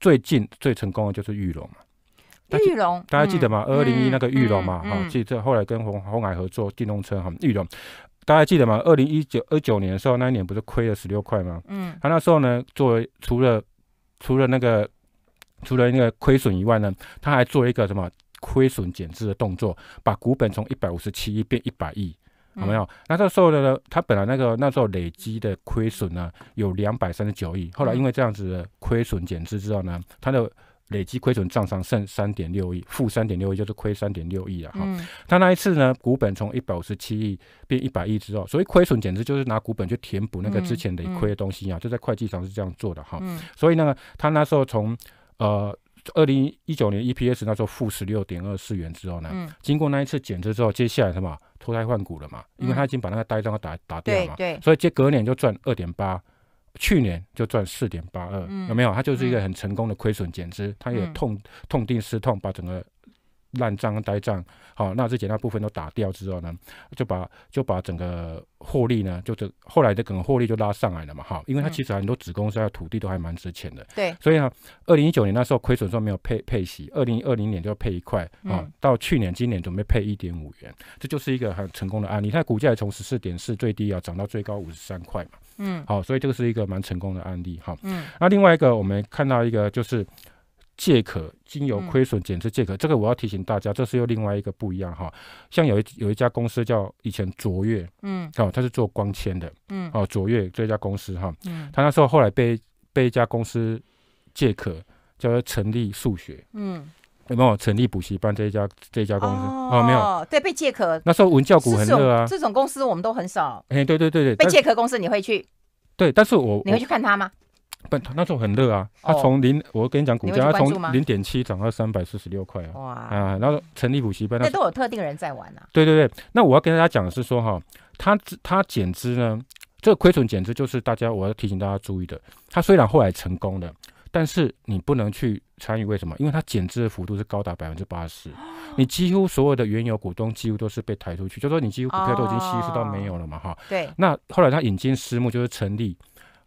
最近最成功的就是玉龙嘛，玉龙大家记得吗？二零一那个玉龙嘛，哈，记得后来跟红红海合作电动车哈，玉龙大家记得吗？二零一九二九年的时候，那一年不是亏了十六块吗？嗯，他那时候呢，作为除了除了那个除了那个亏损以外呢，他还做一个什么亏损减资的动作，把股本从一百五十七亿变一百亿。有没有？那这时候的他本来那个那时候累积的亏损呢，有两百三十九亿。后来因为这样子的亏损减资之后呢，他的累积亏损账上剩三点六亿，负三点六亿就是亏三点六亿啊。哈，他那一次呢，股本从一百五十七亿变一百亿之后，所以亏损简直就是拿股本去填补那个之前累亏的东西啊，就在会计上是这样做的哈。所以那个他那时候从呃。二零一九年 EPS 那时候负十六点二四元之后呢，经过那一次减资之后，接下来什么脱胎换骨了嘛，因为他已经把那个呆账打打掉了嘛，所以接隔年就赚二点八，去年就赚四点八二，有没有？他就是一个很成功的亏损减资，他也痛痛定思痛把整个。烂账、呆账，好，那之前那部分都打掉之后呢，就把就把整个获利呢，就这后来的整个获利就拉上来了嘛，哈，因为它其实很多子公司的土地都还蛮值钱的，对，所以呢，二零一九年那时候亏损时候没有配配息，二零二零年就要配一块啊，到去年今年准备配一点五元，这就是一个很成功的案例。它股价从十四点四最低啊，涨到最高五十三块嘛，嗯，好，所以这个是一个蛮成功的案例哈，嗯，那另外一个我们看到一个就是。借壳，经由亏损减持借壳，这个我要提醒大家，这是又另外一个不一样哈。像有一有一家公司叫以前卓越，嗯，哦，他是做光纤的，嗯，哦，卓越这家公司哈，嗯，他那时候后来被被一家公司借壳，叫做成立数学，嗯，有没有成立补习班这一家这一家公司？哦，没有，对，被借壳。那时候文教股很热啊，这种公司我们都很少。哎，对对对对，被借壳公司你会去？对，但是我你会去看他吗？不，那时候很热啊！它从零，我跟你讲，股价它从零点七涨到三百四十六块啊！哇啊！然后成立补习班，那都有特定人在玩啊！对对对，那我要跟大家讲的是说哈，它它减资呢，这个亏损减资就是大家我要提醒大家注意的。它虽然后来成功了，但是你不能去参与，为什么？因为它减资的幅度是高达百分之八十，你几乎所有的原有股东几乎都是被抬出去，就说你几乎股票都已经稀释到没有了嘛哈？对。那后来他引进私募就是成立。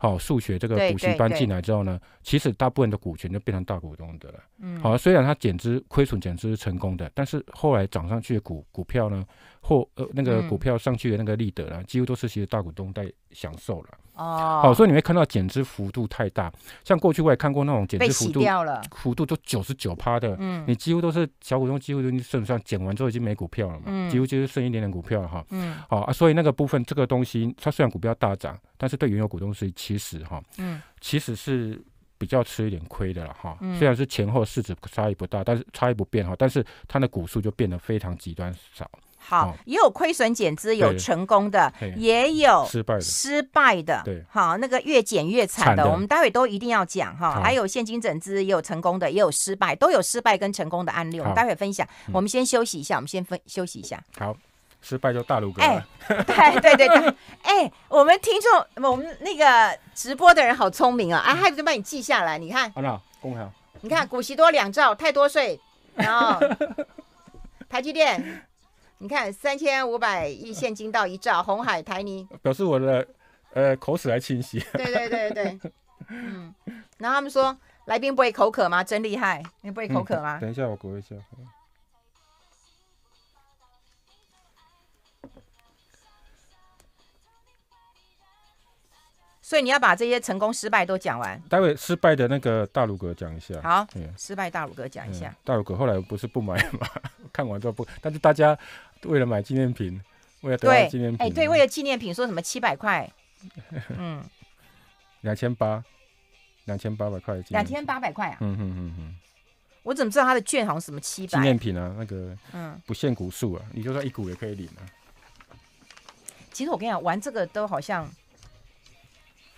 好，数学这个补习班进来之后呢，其实大部分的股权就变成大股东的了。嗯，好，虽然它减资亏损减资是成功的，但是后来涨上去的股股票呢？或呃，那个股票上去的那个利得呢，几乎都是其实大股东在享受了。哦，好，所以你会看到减资幅度太大，像过去我也看过那种减资幅度，幅度都九十九趴的，嗯，你几乎都是小股东，几乎都剩算减完之后已经没股票了嘛，嗯，几乎就是剩一点点股票了哈，嗯，好啊，所以那个部分，这个东西它虽然股票大涨，但是对原有股东是其实哈，嗯，其实是比较吃一点亏的了哈，嗯，虽然是前后市值差异不大，但是差异不变哈，但是它的股数就变得非常极端少。好，也有亏损减资有成功的，也有失败的失败的，对，好，那个越减越惨的，我们待会都一定要讲哈。还有现金整资也有成功的，也有失败，都有失败跟成功的案例，我们待会分享。我们先休息一下，我们先分休息一下。好，失败就大陆哥。哎，对对对 哎，我们听众，我们那个直播的人好聪明啊！啊，还不就帮你记下来，你看，安啦，公开，你看股息多两兆，太多税，然后 台积电。你看三千五百亿现金到一兆，红海台泥表示我的呃口齿还清晰。对对对对嗯，然后他们说来宾不会口渴吗？真厉害，你不会口渴吗？等一下我估一下。所以你要把这些成功失败都讲完。待会失败的那个大鲁哥讲一下。好，失败大鲁哥讲一下。大鲁哥后来不是不买吗？看完后不，但是大家。为了买纪念品，为了得到纪念品，哎，对，为了纪念品，说什么七百块，嗯，两千八，两千八百块，两千八百块啊，嗯嗯嗯嗯。我怎么知道他的券好像什么七？百？纪念品啊，那个，嗯，不限股数啊，你就算一股也可以领啊。其实我跟你讲，玩这个都好像，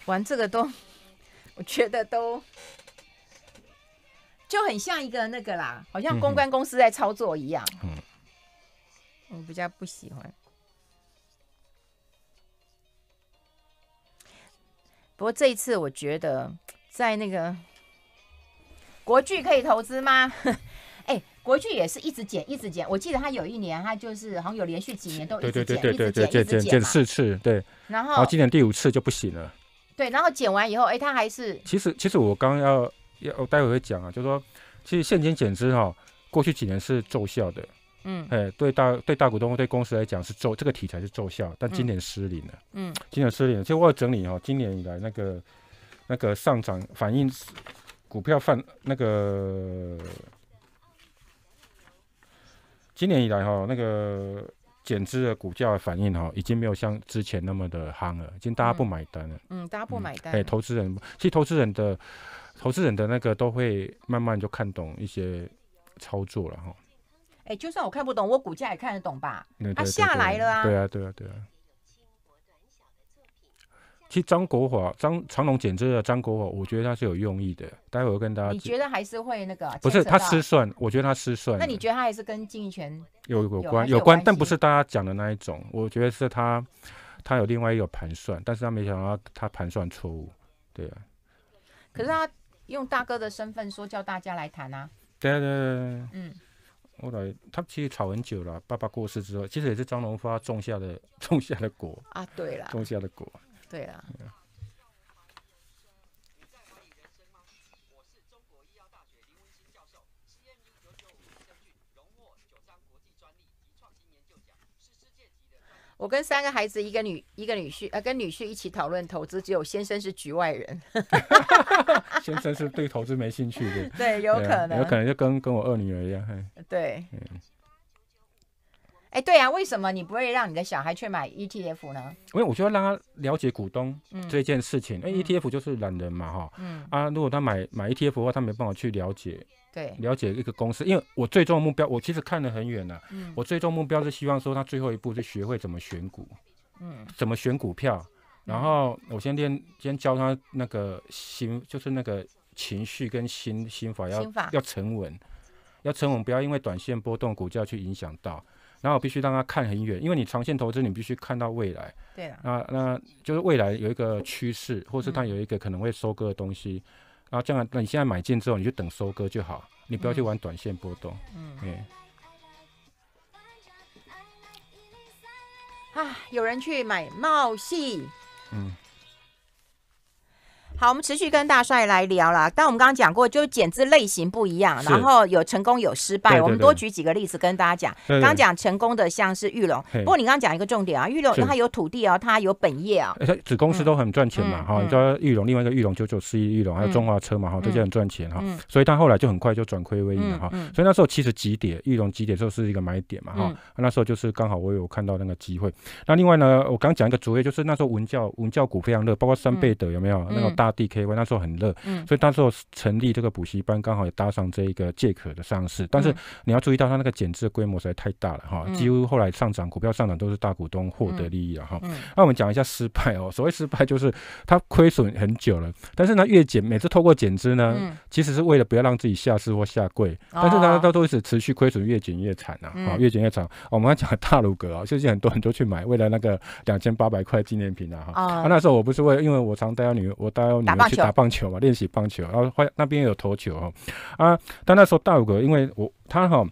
玩这个都，我觉得都就很像一个那个啦，好像公关公司在操作一样，嗯。我比较不喜欢，不过这一次我觉得在那个国剧可以投资吗？哎，国剧也是一直减，一直减。我记得他有一年，他就是好像有连续几年都对对对对对对减减减四次，对。然后，然后今年第五次就不行了。对，然后减完以后，哎，他还是。其实，其实我刚要要待会会讲啊，就说其实现金减资哈，过去几年是奏效的。嗯，哎，对大对大股东对公司来讲是奏这个题材是奏效，但今年失灵了。嗯，今年失灵。其实我整理哈，今年以来那个那个上涨反应股票放那个今年以来哈，那个减资的股价反应哈，已经没有像之前那么的夯了，已经大家不买单了。嗯，大家不买单。哎，投资人其实投资人的投资人的那个都会慢慢就看懂一些操作了哈。哎，就算我看不懂，我股价也看得懂吧？他下来了啊！对啊，对啊，对啊。其实张国华、张长龙、简这个张国华，我觉得他是有用意的。待会跟大家。你觉得还是会那个？不是他失算，我觉得他失算。那你觉得他还是跟金玉泉有有关？有关，但不是大家讲的那一种。我觉得是他，他有另外一个盘算，但是他没想到他盘算错误。对啊。可是他用大哥的身份说叫大家来谈啊。对对对对对。嗯。后来，他们其实吵很久了。爸爸过世之后，其实也是张荣发种下的、种下的果啊。对了，种下的果，对啊。我跟三个孩子，一个女一个女婿，呃，跟女婿一起讨论投资，只有先生是局外人。先生是对投资没兴趣，对 对？有可能有可能就跟跟我二女儿一样。对。哎，对啊，为什么你不会让你的小孩去买 ETF 呢？因为我觉得让他了解股东这件事情，因为 ETF 就是懒人嘛，哈。嗯。啊，如果他买买 ETF 的话，他没办法去了解。了解一个公司，因为我最终目标，我其实看得很远呢。嗯。我最终目标是希望说，他最后一步是学会怎么选股，嗯，怎么选股票。然后我先练，先教他那个心，就是那个情绪跟心心法要要沉稳，要沉稳，不要因为短线波动股价去影响到。然后我必须让他看很远，因为你长线投资，你必须看到未来。对啊。那那就是未来有一个趋势，或是他有一个可能会收割的东西。那这样，那你现在买进之后，你就等收割就好，你不要去玩短线波动。嗯。哎，啊，有人去买冒戏。嗯。好，我们持续跟大帅来聊啦。但我们刚刚讲过，就是减资类型不一样，然后有成功有失败。我们多举几个例子跟大家讲。刚刚讲成功的像是玉龙。不过你刚刚讲一个重点啊，玉龙它有土地哦，它有本业啊，它子公司都很赚钱嘛。哈，你知道玉龙，另外一个玉龙九九四一玉龙，还有中华车嘛，哈，这些很赚钱哈。所以他后来就很快就转亏为盈了哈。所以那时候其实几点，玉龙几点时候是一个买点嘛。哈，那时候就是刚好我有看到那个机会。那另外呢，我刚刚讲一个主业，就是那时候文教文教股非常热，包括三倍的有没有那个大。大 DKY 那时候很热，嗯，所以那时候成立这个补习班，刚好也搭上这一个借壳的上市。但是你要注意到，他那个减资的规模实在太大了哈，几乎后来上涨股票上涨都是大股东获得利益了哈。那我们讲一下失败哦，所谓失败就是他亏损很久了，但是呢越减每次透过减资呢，其实是为了不要让自己下市或下柜，但是大家都一直持续亏损，越减越惨啊，啊越减越惨。我们讲大鲁格啊，最近很多人都去买，为了那个两千八百块纪念品啊哈。啊，那时候我不是为，因为我常带我女儿，我带。你们去打棒球嘛，练习棒球，然后那边有投球哦、啊。但那时候道格，因为我他哈，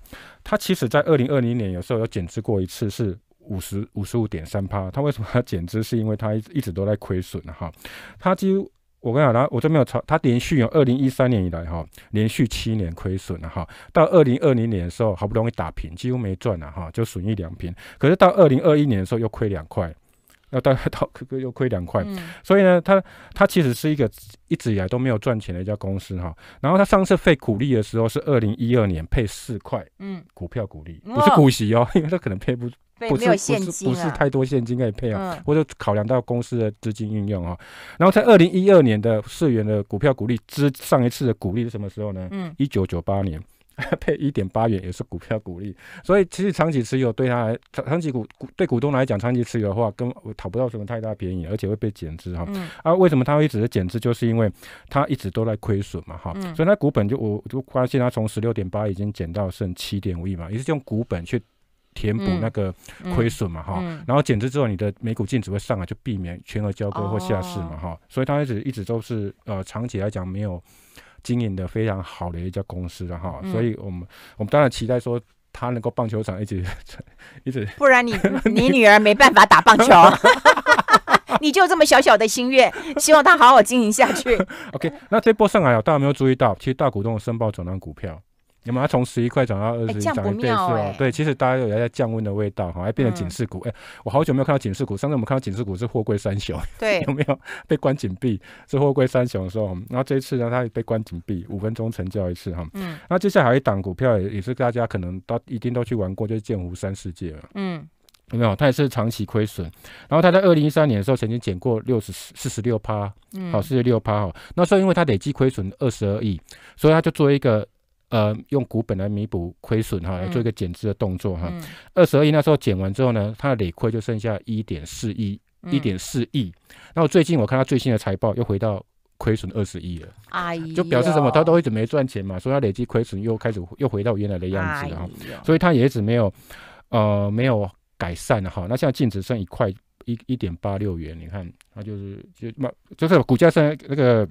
他其实在二零二零年有时候有减资过一次，是五十五十五点三趴。他为什么减资？是因为他一一直都在亏损哈。他几乎我跟你讲，他我这没有超，他连续有二零一三年以来哈，连续七年亏损了哈。到二零二零年的时候，好不容易打平，几乎没赚了哈，就损一两平。可是到二零二一年的时候，又亏两块。要到 到亏又亏两块，所以呢，他他其实是一个一直以来都没有赚钱的一家公司哈。然后他上次费股利的时候是二零一二年配四块，嗯，股票股利不是股息哦，因为他可能配不 不是不是不是太多现金可以配啊，或者考量到公司的资金运用啊。然后在二零一二年的四元的股票股利之上一次的股利是什么时候呢？嗯，一九九八年。配一点八元也是股票股利，所以其实长期持有对他来长长期股股对股东来讲，长期持有的话，跟讨不到什么太大便宜，而且会被减资哈。啊，为什么他会一直的减资？就是因为他一直都在亏损嘛哈。所以他股本就我就发现他从十六点八已经减到剩七点五亿嘛，也是用股本去填补那个亏损嘛哈。然后减资之后，你的每股净值会上来，就避免全额交割或下市嘛哈。所以他一直一直都是呃长期来讲没有。经营的非常好的一家公司，然后，所以我们我们当然期待说他能够棒球场一直 一直，不然你 你女儿没办法打棒球，你就这么小小的心愿，希望他好好经营下去。OK，那这波上来了，大家有没有注意到，其实大股东申报转让股票。你们要从十一块涨到二十，涨倍是哦。对，其实大家有在降温的味道，哈，还变成警示股。哎，我好久没有看到警示股。上次我们看到警示股是货柜三雄，对，有没有被关紧闭？是货柜三雄的时候，然后这一次呢，它被关紧闭，五分钟成交一次，哈。嗯。然接下来还一档股票也也是大家可能都一定都去玩过，就是建湖三世界了。嗯。有没有？它也是长期亏损，然后它在二零一三年的时候曾经减过六十四十六趴，嗯，好，四十六趴哈。那时候因为它累计亏损二十二亿，所以它就做一个。呃，用股本来弥补亏损哈，来做一个减资的动作哈。二十二亿那时候减完之后呢，它的累亏就剩下一点四亿，一点四亿。然后最近我看它最新的财报又回到亏损二十亿了，就表示什么？它都一直没赚钱嘛，所以它累计亏损又开始又回到原来的样子了。所以它也一直没有呃没有改善了哈。那现在净值剩一块一一点八六元，你看它就是就嘛，就是股价剩那个。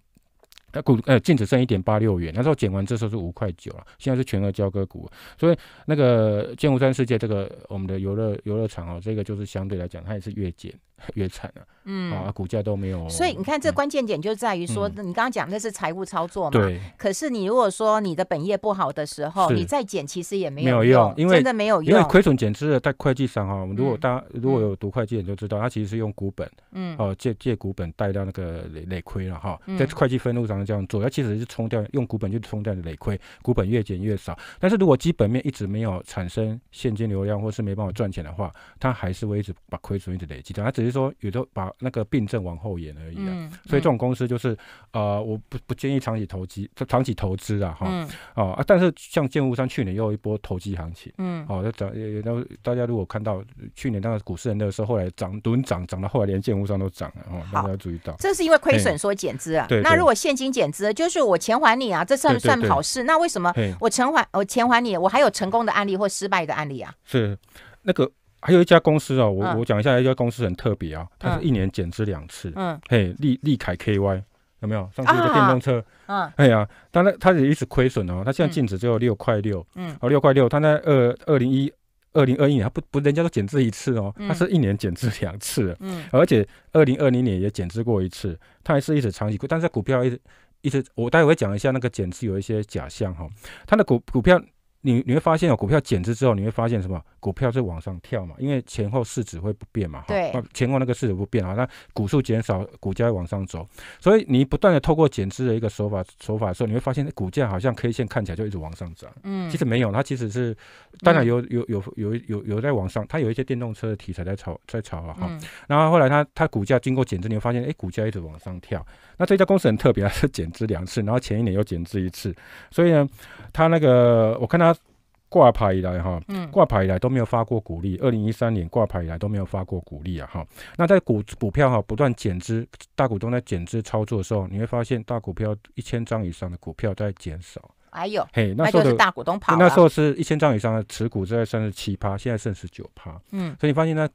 那股呃净只剩一点八六元，那时候减完，这时候是五块九啊，现在是全额交割股，所以那个剑湖山世界这个我们的游乐游乐场哦，这个就是相对来讲它也是越减。越惨了，嗯啊，股价都没有。所以你看，这关键点就在于说，你刚刚讲那是财务操作嘛。对。可是你如果说你的本业不好的时候，你再减其实也没有没有用，因为真的没有用。因为亏损减的在会计上哈，如果大家如果有读会计，你就知道它其实是用股本，嗯，哦借借股本带到那个累累亏了哈，在会计分录上这样做，它其实是冲掉用股本去冲掉的累亏，股本越减越少。但是如果基本面一直没有产生现金流量，或是没办法赚钱的话，它还是会一直把亏损一直累积掉。它只是。说有的把那个病症往后延而已，啊。所以这种公司就是呃，我不不建议长期投机，长期投资啊，哈，哦，但是像建物商去年又一波投机行情，嗯，好，要涨，都大家如果看到去年那个股市人的时候，后来涨，轮涨，涨到后来连建物商都涨了，哦，家要注意到，这是因为亏损说减资啊，对，那如果现金减资，就是我钱还你啊，这算不算好事？那为什么我存还我钱还你，我还有成功的案例或失败的案例啊？是那个。还有一家公司啊，我我讲一下，一家公司很特别啊，它是一年减资两次。嗯，嘿，利利凯 K Y 有没有？上次一个电动车。嗯，哎呀，它那它也一直亏损哦，它现在净值只有六块六。嗯，哦，六块六，它在二二零一、二零二一年，它不不，人家都减资一次哦，它是一年减资两次。嗯，而且二零二零年也减资过一次，它还是一直长期亏，但是股票一直一直，我待会会讲一下那个减资有一些假象哈，它的股股票。你你会发现哦，股票减资之后，你会发现什么？股票是往上跳嘛，因为前后市值会不变嘛。对。前后那个市值不变啊，那股数减少，股价会往上走。所以你不断的透过减资的一个手法手法的时候，你会发现股价好像 K 线看起来就一直往上涨。嗯。其实没有，它其实是当然有有有有有有在往上，它有一些电动车的题材在炒在炒了哈。嗯。然后后来它它股价经过减资，你会发现哎股价一直往上跳。那这家公司很特别，是减资两次，然后前一年又减资一次。所以呢，它那个我看到。挂牌以来哈，嗯，挂牌以来都没有发过股利。二零一三年挂牌以来都没有发过股利啊哈。那在股股票哈不断减资，大股东在减资操作的时候，你会发现大股票一千张以上的股票在减少。哎呦嘿，那就是大股东跑那时候是一千张以上的持股在三十七趴，现在剩十九趴。嗯，所以你发现呢，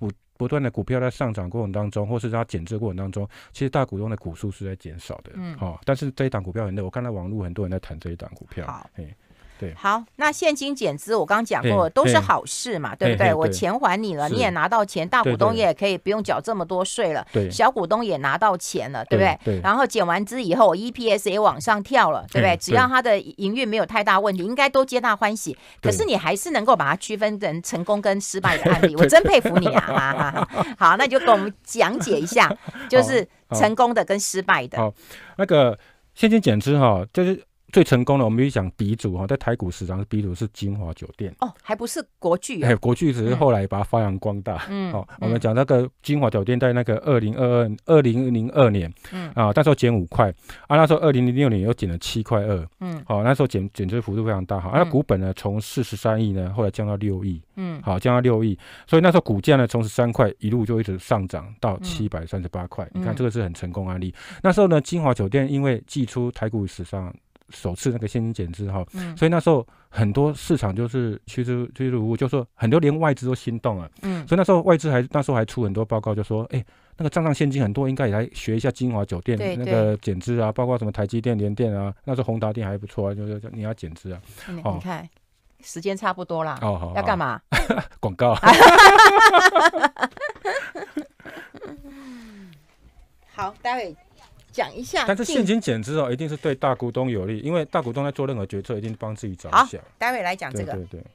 不不断的股票在上涨过程当中，或是它减资过程当中，其实大股东的股数是在减少的。嗯，好，但是这一档股票很热，我看到网络很多人在谈这一档股票。好，嘿。好，那现金减资我刚刚讲过了，都是好事嘛，对不对？我钱还你了，你也拿到钱，大股东也可以不用缴这么多税了，小股东也拿到钱了，对不对？然后减完资以后，EPS 也往上跳了，对不对？只要他的营运没有太大问题，应该都皆大欢喜。可是你还是能够把它区分成成功跟失败的案例，我真佩服你啊！好，那就给我们讲解一下，就是成功的跟失败的。好，那个现金减资哈，就是。最成功的，我们一讲鼻祖哈，在台股史上，鼻祖是金华酒店哦，还不是国巨哎，国巨只是后来把它发扬光大。嗯，好，我们讲那个金华酒店，在那个二零二二二零零二年，嗯啊，那时候减五块啊，那时候二零零六年又减了七块二，嗯，好，那时候减减值幅度非常大哈，那股本呢从四十三亿呢，后来降到六亿，嗯，好降到六亿，所以那时候股价呢从十三块一路就一直上涨到七百三十八块，你看这个是很成功案例。那时候呢，金华酒店因为寄出台股史上。首次那个现金减资哈，所以那时候很多市场就是趋之趋之如鹜，就说很多连外资都心动了。嗯，所以那时候外资还那时候还出很多报告，就说哎，那个账上现金很多，应该也来学一下精华酒店那个减资啊，包括什么台积电联电啊，那时候宏达电还不错啊，就是你要减资啊。你看，时间差不多啦，哦，要干嘛？广告。好，待会。讲一下，但是现金减资哦，一定是对大股东有利，因为大股东在做任何决策，一定帮自己着想。待会来讲这个。对对对。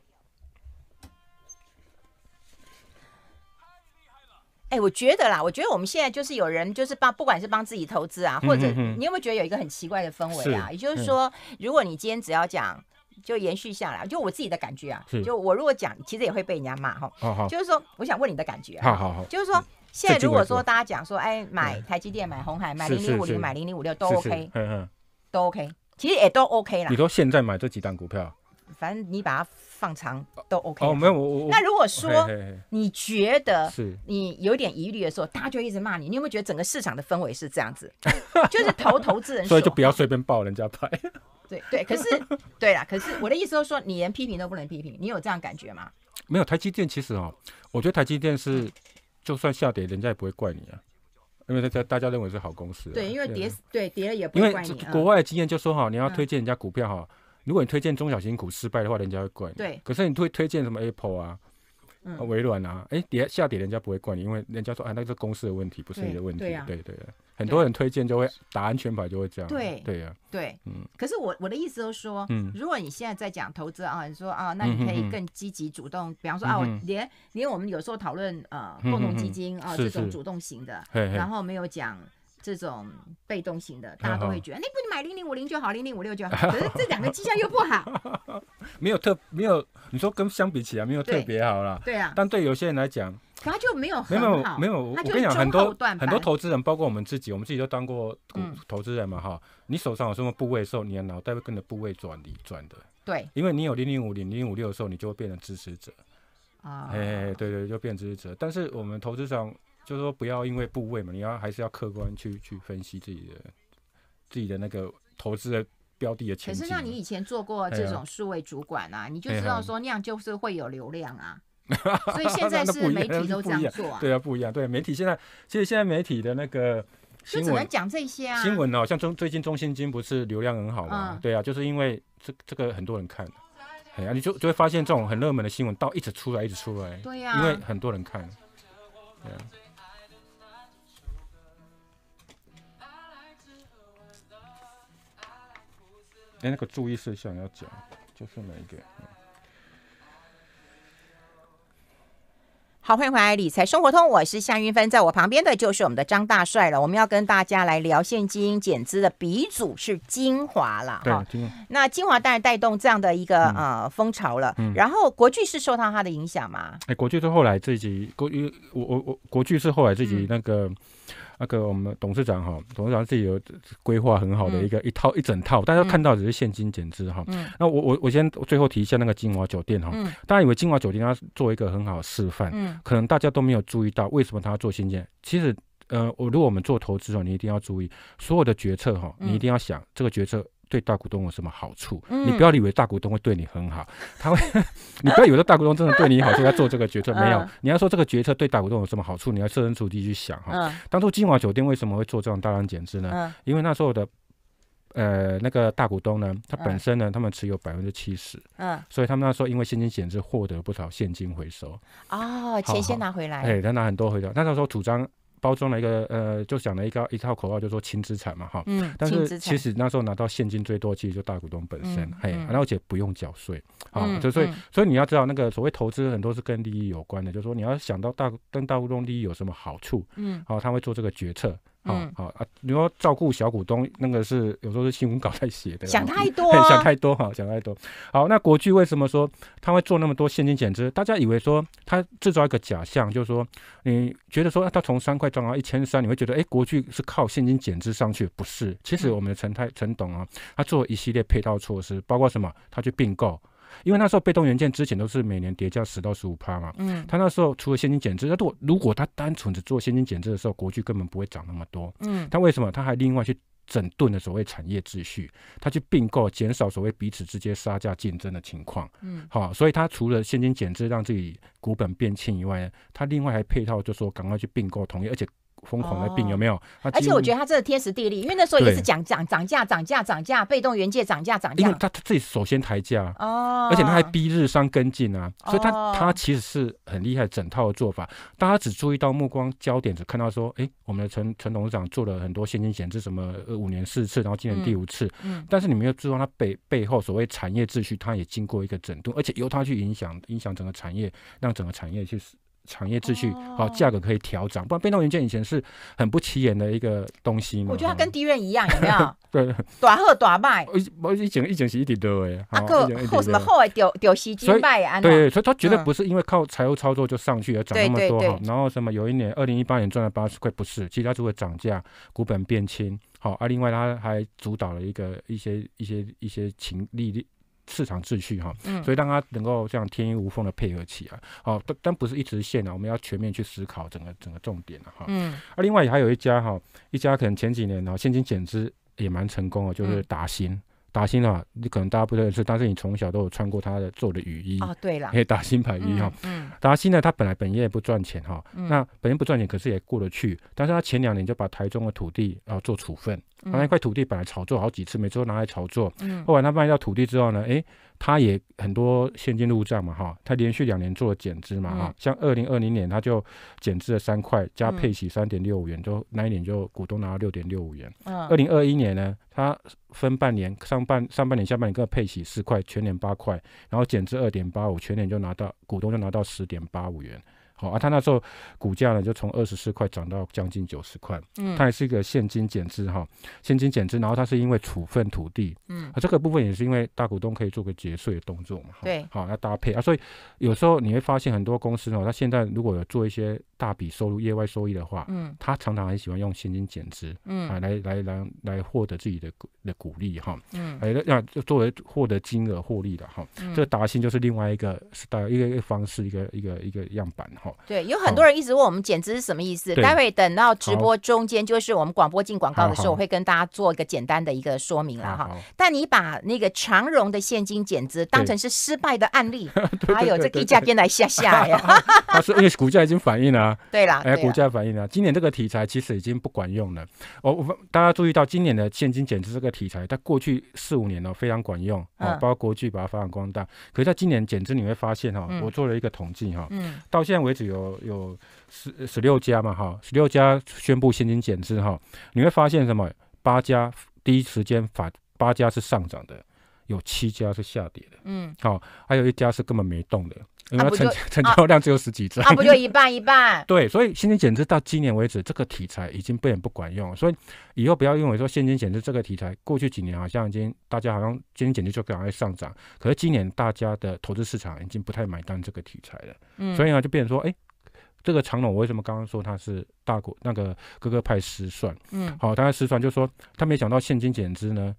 哎，我觉得啦，我觉得我们现在就是有人，就是帮不管是帮自己投资啊，或者你有没有觉得有一个很奇怪的氛围啊？也就是说，如果你今天只要讲，就延续下来，就我自己的感觉啊，就我如果讲，其实也会被人家骂哈。就是说，我想问你的感觉啊，好好好，就是说。现在如果说大家讲说，哎，买台积电、买红海、买零零五零、买零零五六都 OK，嗯嗯，都 OK，其实也都 OK 啦。你说现在买这几单股票，反正你把它放长都 OK。哦，没有我我。那如果说你觉得是，你有点疑虑的时候，大家就一直骂你，你有没有觉得整个市场的氛围是这样子？就是投投资人，所以就不要随便报人家牌。对对，可是对啦，可是我的意思就是说，你连批评都不能批评，你有这样感觉吗？没有，台积电其实哦，我觉得台积电是。就算下跌，人家也不会怪你啊，因为大家大家认为是好公司。对，因为跌，对跌了也不怪你。国外的经验就说哈，你要推荐人家股票哈，如果你推荐中小型股失败的话，人家会怪你。对。可是你推推荐什么 Apple 啊、微软啊，哎跌下跌，人家不会怪你，因为人家说哎那个公司的问题，不是你的问题。对对对。很多人推荐就会打安全牌，就会这样。对对呀，对，嗯。可是我我的意思都是说，嗯，如果你现在在讲投资啊，你说啊，那你可以更积极主动，比方说啊，连连我们有时候讨论呃共同基金啊这种主动型的，然后没有讲这种被动型的，大家都会觉得那不你买零零五零就好，零零五六就好，可是这两个绩效又不好。没有特没有，你说跟相比起来没有特别好了，对啊，但对有些人来讲。他就没有没有没有，我跟你讲很多很多投资人，包括我们自己，我们自己都当过股投资人嘛哈。你手上有什么部位的时候，你的脑袋会跟着部位转移转的。对，因为你有零零五零零五六的时候，你就会变成支持者啊。哎，对对，就变支持者。但是我们投资上就是说，不要因为部位嘛，你要还是要客观去去分析自己的自己的那个投资的标的的前可是，那你以前做过这种数位主管啊，你就知道说那样就是会有流量啊。所以现在是媒体都这样做啊？对啊，不一样。对媒体现在，其实现在媒体的那个新闻，就只能讲这些啊。新闻呢，像中最近中心金不是流量很好吗？对啊，就是因为这这个很多人看，哎啊，你就就会发现这种很热门的新闻，到一直出来，一直出来。对呀，因为很多人看。对啊。哎，那个注意事项要讲，就是每一个？欢迎回来，理财生活通，我是夏云芬，在我旁边的就是我们的张大帅了。我们要跟大家来聊现金减资的鼻祖是精华了，对，那精华当然带动这样的一个呃风潮了，然后国巨是受到它的影响吗？哎，国巨是后来自己，国，我我我国巨是后来自己那个。那个我们董事长哈，董事长自己有规划很好的一个一套一整套，大家看到只是现金减资哈。那我我我先最后提一下那个金华酒店哈，大家以为金华酒店它做一个很好示范，可能大家都没有注意到为什么它要做新建。其实，呃，我如果我们做投资哦，你一定要注意所有的决策哈，你一定要想这个决策。对大股东有什么好处？你不要以为大股东会对你很好，他会，你不要以为大股东真的对你好，就要做这个决策没有。你要说这个决策对大股东有什么好处，你要设身处地去想哈。当初金华酒店为什么会做这种大量减资呢？因为那时候的，呃，那个大股东呢，他本身呢，他们持有百分之七十，嗯，所以他们那时候因为现金减资获得不少现金回收。哦，钱先拿回来，哎，他拿很多回来。那时候主张。包装了一个呃，就想了一个一套口号，就说轻资产嘛，哈，但是其实那时候拿到现金最多，其实就大股东本身，嘿，而且不用缴税，好，就所以所以你要知道，那个所谓投资很多是跟利益有关的，就是说你要想到大跟大股东利益有什么好处，嗯，好，他会做这个决策。好好啊，你说照顾小股东那个是有时候是新闻稿在写的，想太 多，想太多哈，想太多。好，那国巨为什么说他会做那么多现金减资？大家以为说他制造一个假象，就是说你觉得说他从三块涨到一千三，你会觉得哎，国巨是靠现金减资上去，不是？其实我们的陈太陈董啊，他做一系列配套措施，包括什么，他去并购。因为那时候被动元件之前都是每年叠加十到十五趴嘛，嗯，他那时候除了现金减值，那如果如果他单纯只做现金减值的时候，国巨根本不会涨那么多，嗯，他为什么他还另外去整顿了所谓产业秩序，他去并购减少所谓彼此之间杀价竞争的情况，嗯，好，所以他除了现金减值让自己股本变轻以外，他另外还配套就说赶快去并购同业，而且。疯狂的病有没有？而且我觉得他这个天时地利，因为那时候也是讲涨涨价涨价涨价，被动原借涨价涨价。因为他他自己首先抬价，哦，而且他还逼日商跟进啊，所以他他其实是很厉害整套的做法。大家只注意到目光焦点，只看到说，哎，我们的陈陈董事长做了很多现金减值，什么五年四次，然后今年第五次。嗯，但是你们又知道他背背后所谓产业秩序，他也经过一个整顿，而且由他去影响影响整个产业，让整个产业去。产业秩序好，价格可以调整。不然，变动元件以前是很不起眼的一个东西嘛。我觉得它跟敌人一样有没有？对，短喝短卖，一毛一整一整是一点的哎。啊哥耗什么耗哎，钓钓洗机卖啊？对对，所以他绝对不是因为靠财务操作就上去而涨那么多哈。然后什么？有一年二零一八年赚了八十块，不是，其实它主要涨价、股本变轻，好，而另外它还主导了一个一些一些一些情利率。市场秩序哈，所以让它能够这样天衣无缝的配合起来，好，但但不是一直线啊，我们要全面去思考整个整个重点了哈。嗯，另外还有一家哈，一家可能前几年呢，现金减资也蛮成功的，就是达鑫。达新啊，你可能大家不认识，但是你从小都有穿过他的做的雨衣哦，对了，可以打新牌雨衣哈。嗯，达新呢，他本来本业不赚钱哈，那本业不赚钱，可是也过得去。但是他前两年就把台中的土地啊做处分，那块土地本来炒作好几次，每次都拿来炒作，后来他卖掉土地之后呢，哎。他也很多现金入账嘛，哈，他连续两年做了减资嘛，哈，像二零二零年他就减资了三块加配息三点六五元，就那一年就股东拿到六点六五元。二零二一年呢，他分半年，上半上半年下半年各配息四块，全年八块，然后减资二点八五，全年就拿到股东就拿到十点八五元。好，啊，他那时候股价呢，就从二十四块涨到将近九十块。嗯，它还是一个现金减资哈，现金减资，然后它是因为处分土地。嗯，啊，这个部分也是因为大股东可以做个节税的动作嘛。对，好，要搭配啊，所以有时候你会发现很多公司哦，它现在如果有做一些大笔收入、业外收益的话，嗯，它常常很喜欢用现金减资，嗯，啊，来来来来获得自己的的股利哈，嗯，来让作为获得金额获利的哈，这个达信就是另外一个一个一个方式，一个一个一个样板哈。对，有很多人一直问我们减资是什么意思。待会等到直播中间，就是我们广播进广告的时候，我会跟大家做一个简单的一个说明了哈。但你把那个长荣的现金减资当成是失败的案例，还 有这一家变来下下呀！他说：“因为股价已经反应了，对啦，哎，股价反应了。今年这个题材其实已经不管用了。我大家注意到，今年的现金减值这个题材，它过去四五年哦非常管用，啊，包括国际把它发扬光大。可是在今年减资，你会发现哈，我做了一个统计哈，到现在为止。有有十十六家嘛哈，十六家宣布现金减资哈，你会发现什么？八家第一时间反，八家是上涨的。有七家是下跌的，嗯，好，还有一家是根本没动的，因为成成交量只有十几只，啊，不就一半一半？对，所以现金减值到今年为止，这个题材已经变人不管用，所以以后不要认为说现金减值这个题材，过去几年好像已经大家好像现金减值就赶快上涨，可是今年大家的投资市场已经不太买单这个题材了，嗯，所以呢就变成说，哎，这个长龙，我为什么刚刚说它是大国那个各个派失算？嗯，好，他在失算就说他没想到现金减值呢。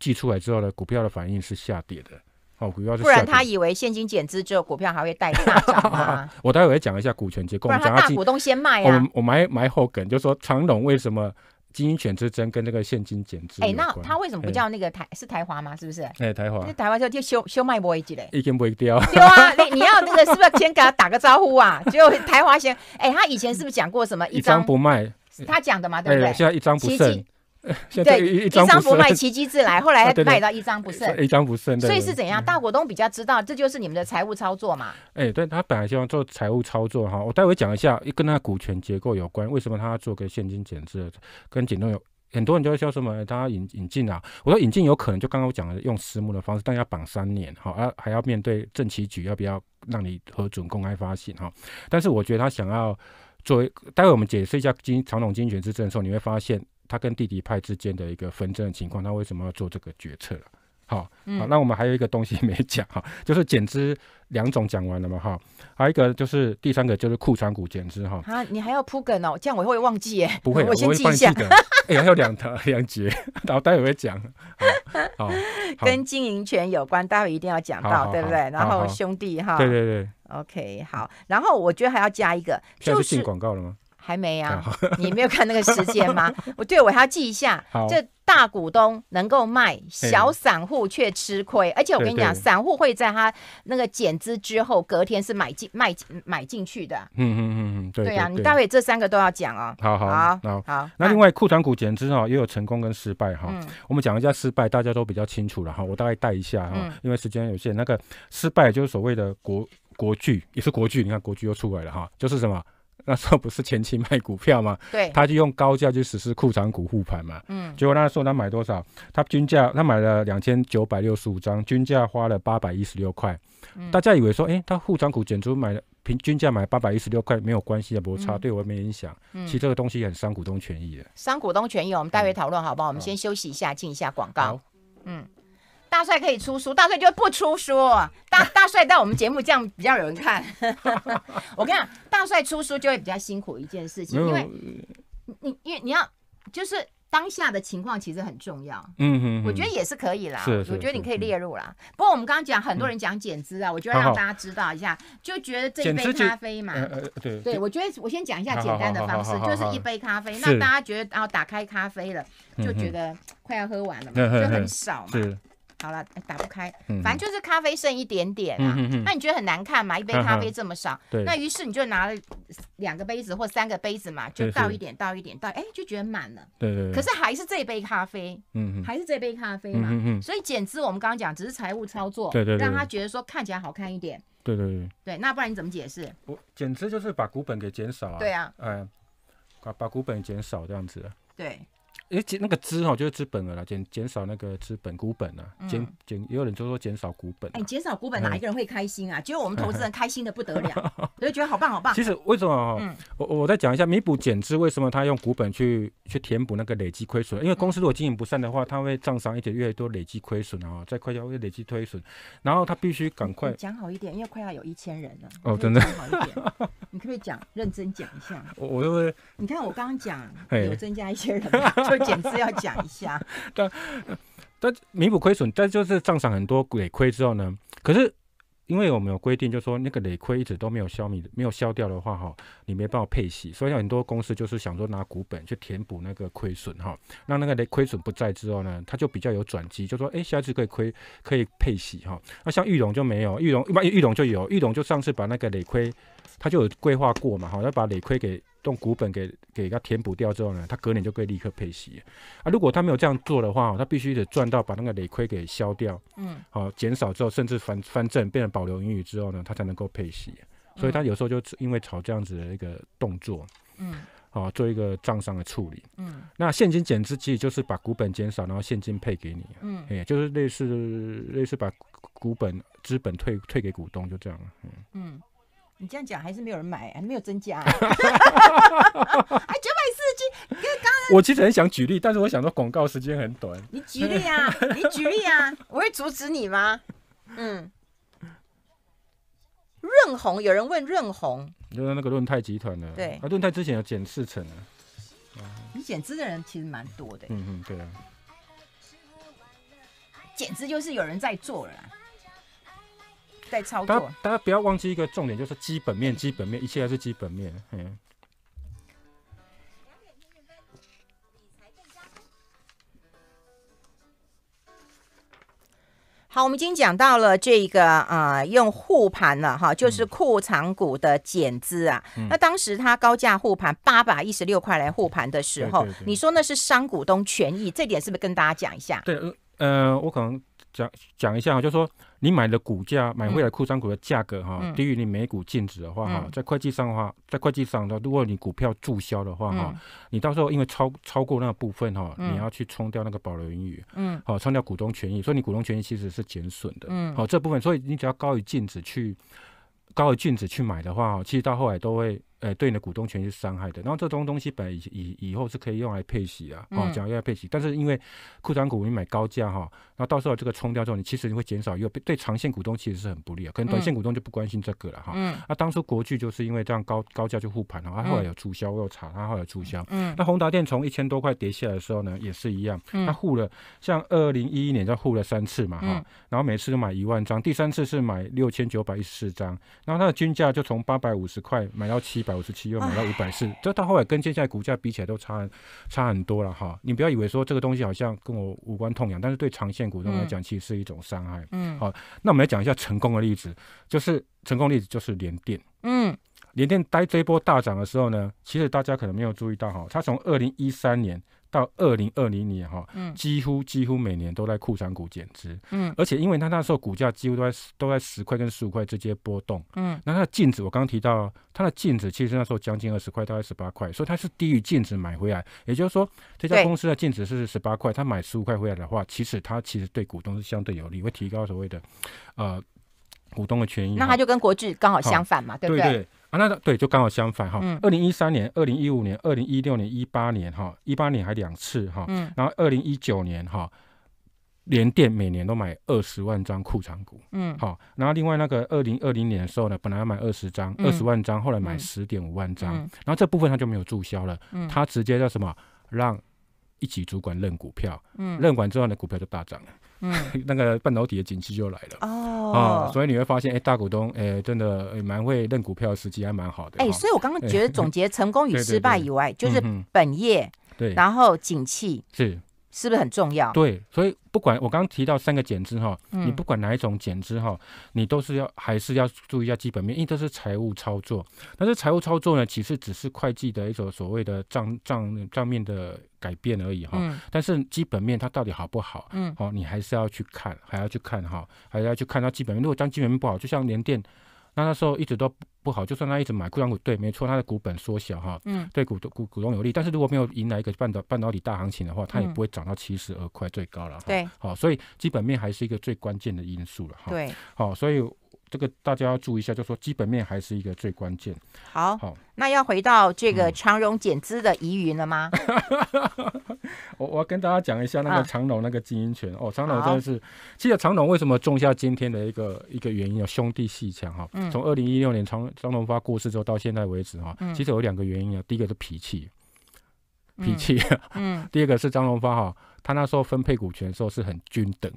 寄出来之后呢，股票的反应是下跌的。哦，股票是。不然他以为现金减资之后，股票还会带大涨 我待会儿讲一下股权结构。不然大股东先卖啊。我我埋埋后梗，就说长荣为什么基因权之争跟那个现金减资？哎，那他为什么不叫那个台是台华吗？是不是？哎，台华。那台华就就修修卖波一句嘞。已经卖掉。丢啊！你你要那个是不是先给他打个招呼啊？就台华先。哎，他以前是不是讲过什么一张不卖？是他讲的嘛，对不对？现在一张不剩。现在一张不卖奇迹自来，后来 卖到一张不剩，一张不剩。所以是怎样？大股东比较知道，这就是你们的财务操作嘛？哎，对他本来希望做财务操作哈，我待会讲一下，跟那股权结构有关，为什么他要做个现金减资？跟简东有很多人就会销售嘛，他引引进啊，我说引进有可能，就刚刚我讲的用私募的方式，但要绑三年，好，啊，还要面对正企局要不要让你核准公开发行哈？但是我觉得他想要作为，待会我们解释一下经传统金选之证的时候，你会发现。他跟弟弟派之间的一个纷争的情况，他为什么要做这个决策了？好，好，那我们还有一个东西没讲 哈，就是减资，两种讲完了嘛哈，还有一个就是第三个就是库存股减资哈。啊，你还要铺梗哦，这样我会忘记耶。不会，我先记一下。哎，还有两条两节，然后待会儿会讲。好，跟经营权有关，待会一定要讲到，对不对？然后兄弟哈，对对对，OK，好。然后我觉得还要加一个，就是广告了吗？还没啊？你没有看那个时间吗？我对我还要记一下。这大股东能够卖，小散户却吃亏。而且我跟你讲，散户会在他那个减资之后，隔天是买进、卖买进去的。嗯嗯嗯嗯，对呀。你待会这三个都要讲哦。好好好，好。那另外，库存股减资哈，也有成功跟失败哈。我们讲一下失败，大家都比较清楚了哈。我大概带一下哈，因为时间有限。那个失败就是所谓的国国巨，也是国巨。你看国巨又出来了哈，就是什么？那时候不是前期卖股票嘛，对，他就用高价去实施库存股护盘嘛，嗯，结果那时候他买多少？他均价他买了两千九百六十五张，均价花了八百一十六块。大家以为说，哎，他护盘股减出买了。平均价买八百一十六块没有关系的，摩擦对我没影响。其实这个东西很伤股东权益的，伤股东权益。我们待会讨论好不好？我们先休息一下，进一下广告。嗯。大帅可以出书，大帅就不出书。大 大帅到我们节目这样比较有人看。我跟你讲，大帅出书就会比较辛苦一件事情，因为，你因为你要就是当下的情况其实很重要。嗯嗯，我觉得也是可以啦。是是。我觉得你可以列入啦。不过我们刚刚讲很多人讲减脂啊，我就得让大家知道一下，就觉得这杯咖啡嘛，对对，我觉得我先讲一下简单的方式，就是一杯咖啡。那大家觉得然后打开咖啡了，就觉得快要喝完了嘛，就很少嘛。好了，打不开，反正就是咖啡剩一点点啦。那你觉得很难看嘛？一杯咖啡这么少，那于是你就拿了两个杯子或三个杯子嘛，就倒一点，倒一点，倒，哎，就觉得满了。对对。可是还是这杯咖啡，嗯还是这杯咖啡嘛，嗯所以减资，我们刚刚讲，只是财务操作，对对对，让他觉得说看起来好看一点，对对对。对，那不然你怎么解释？我减资就是把股本给减少啊。对啊，哎，把把股本减少这样子。对。哎，减那个资哈，就是资本额了，减减少那个资本股本啊，减减也有人就说减少股本。哎，减少股本哪一个人会开心啊？只有我们投资人 开心的不得了，我就觉得好棒好棒。其实为什么嗯，我我再讲一下，弥补减资为什么他用股本去去填补那个累积亏损？因为公司如果经营不善的话，他会账上一点越多累积亏损啊，再快要又累积亏损，然后他必须赶快讲好一点，因为快要有一千人了。哦，真的，好一点，你可不可以讲认真讲一下？我我你看我刚刚讲有增加一些人。减资要讲一下，但但弥补亏损，但就是账上很多累亏之后呢，可是因为我们有规定，就说那个累亏一直都没有消灭、没有消掉的话哈，你没办法配息，所以很多公司就是想说拿股本去填补那个亏损哈，让那个累亏损不在之后呢，它就比较有转机，就说哎，下次可以亏可以配息哈。那像玉龙就没有，玉龙一般玉龙就有，玉龙就上次把那个累亏他就有规划过嘛，好要把累亏给。用股本给给它填补掉之后呢，它隔年就可以立刻配息啊！如果它没有这样做的话，它必须得赚到把那个累亏给消掉，嗯，好减少之后，甚至翻翻正变成保留盈余之后呢，它才能够配息。所以它有时候就因为炒这样子的一个动作，嗯，好做一个账上的处理，嗯，那现金减资其实就是把股本减少，然后现金配给你，嗯，哎，就是类似类似把股本资本退退给股东就这样了，嗯。你这样讲还是没有人买，没有增加。哎，九百四十七，刚刚我其实很想举例，但是我想说广告时间很短。你举例啊，你举例啊，我会阻止你吗？嗯，润红，有人问润红，就是那个润泰集团的，对，啊，润泰之前有减四成啊。你减资的人其实蛮多的，嗯嗯，对啊，简直就是有人在做了。在大家，大家不要忘记一个重点，就是基本面，基本面，一切还是基本面。嗯。好，我们已经讲到了这个啊，用护盘了哈，就是库藏股的减资啊。那当时它高价护盘八百一十六块来护盘的时候，你说那是伤股东权益，这点是不是跟大家讲一下？对，呃，我可能。讲讲一下啊，就说你买的股价买回来库存股的价格哈，低于你每股净值的话哈，在会计上的话，在会计上的，如果你股票注销的话哈，你到时候因为超超过那个部分哈，你要去冲掉那个保留盈余，嗯，好，冲掉股东权益，所以你股东权益其实是减损的，嗯，好这部分，所以你只要高于净值去高于净值去买的话，其实到后来都会。呃，对你的股东权益是伤害的。然后这种东西本来以以以后是可以用来配息啊，哦，假如用配息，但是因为库存股你买高价哈，那到时候这个冲掉之后，你其实你会减少，又对长线股东其实是很不利啊。可能短线股东就不关心这个了哈。嗯。啊，当初国巨就是因为这样高高价就护盘了，它后来有促销又查，它后来促销。嗯。那宏达电从一千多块跌下来的时候呢，也是一样。他它护了，像二零一一年就护了三次嘛哈，然后每次都买一万张，第三次是买六千九百一十四张，然后它的均价就从八百五十块买到七百。百五十七又买到五百四，这到后来跟现在股价比起来都差差很多了哈。你不要以为说这个东西好像跟我无关痛痒，但是对长线股东来讲其实是一种伤害。嗯，好，那我们来讲一下成功的例子，就是成功例子就是联电。嗯，联电待这一波大涨的时候呢，其实大家可能没有注意到哈，它从二零一三年。到二零二零年哈，嗯，几乎几乎每年都在库存股减值，嗯，而且因为它那时候股价几乎都在都在十块跟十五块之间波动，嗯，那它的净值我刚刚提到，它的净值其实那时候将近二十块，大概十八块，所以它是低于净值买回来，也就是说这家公司的净值是十八块，他买十五块回来的话，其实他其实对股东是相对有利，会提高所谓的呃股东的权益，那他就跟国际刚好相反嘛，对不对？啊，那对，就刚好相反哈。二零一三年、二零一五年、二零一六年、一八年哈，一八年还两次哈。嗯。然后二零一九年哈，连电每年都买二十万张库存股。嗯。好，然后另外那个二零二零年的时候呢，本来要买二十张，二十万张，后来买十点五万张，然后这部分他就没有注销了。嗯。他直接叫什么让？一起主管认股票，嗯，认管之后呢，股票就大涨了。嗯，那个半导体的景气就来了哦。啊，所以你会发现，哎，大股东，哎，真的蛮会认股票，时机还蛮好的。哎，所以我刚刚觉得总结成功与 失败以外，就是本业对，然后景气是是不是很重要？对，所以不管我刚刚提到三个减资哈，你不管哪一种减资哈，你都是要还是要注意一下基本面，因为这是财务操作。但是财务操作呢，其实只是会计的一种所谓的账账账面的。改变而已哈，但是基本面它到底好不好？嗯，哦，你还是要去看，还要去看哈，还要去看它基本面。如果当基本面不好，就像联电，那那时候一直都不好，就算它一直买固央股，对，没错，它的股本缩小哈，嗯，对，股东股股东有利。但是如果没有迎来一个半导半导体大行情的话，它也不会涨到七十二块最高了。对，好，所以基本面还是一个最关键的因素了哈。对，好，所以。这个大家要注意一下，就说基本面还是一个最关键。好，那要回到这个长荣减资的疑云了吗？我我要跟大家讲一下那个长荣那个经营权哦，长荣真的是，其实长荣为什么种下今天的一个一个原因啊？兄弟戏墙哈，从二零一六年长张荣发过世之后到现在为止哈，其实有两个原因啊，第一个是脾气，脾气，嗯，第二个是张荣发哈，他那时候分配股权的时候是很均等。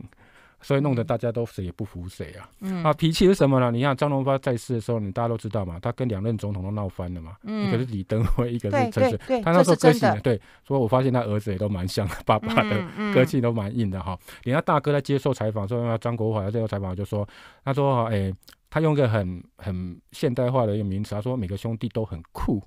所以弄得大家都谁也不服谁啊！啊，脾气是什么呢？你看张荣发在世的时候，你大家都知道嘛，他跟两任总统都闹翻了嘛。嗯，一个是李登辉，一个是陈水。他那时候个性，对，所以我发现他儿子也都蛮像爸爸的，个性都蛮硬的哈。连他大哥在接受采访时候，张国华在接受采访就说，他说，哎，他用个很很现代化的一个名词，他说每个兄弟都很酷。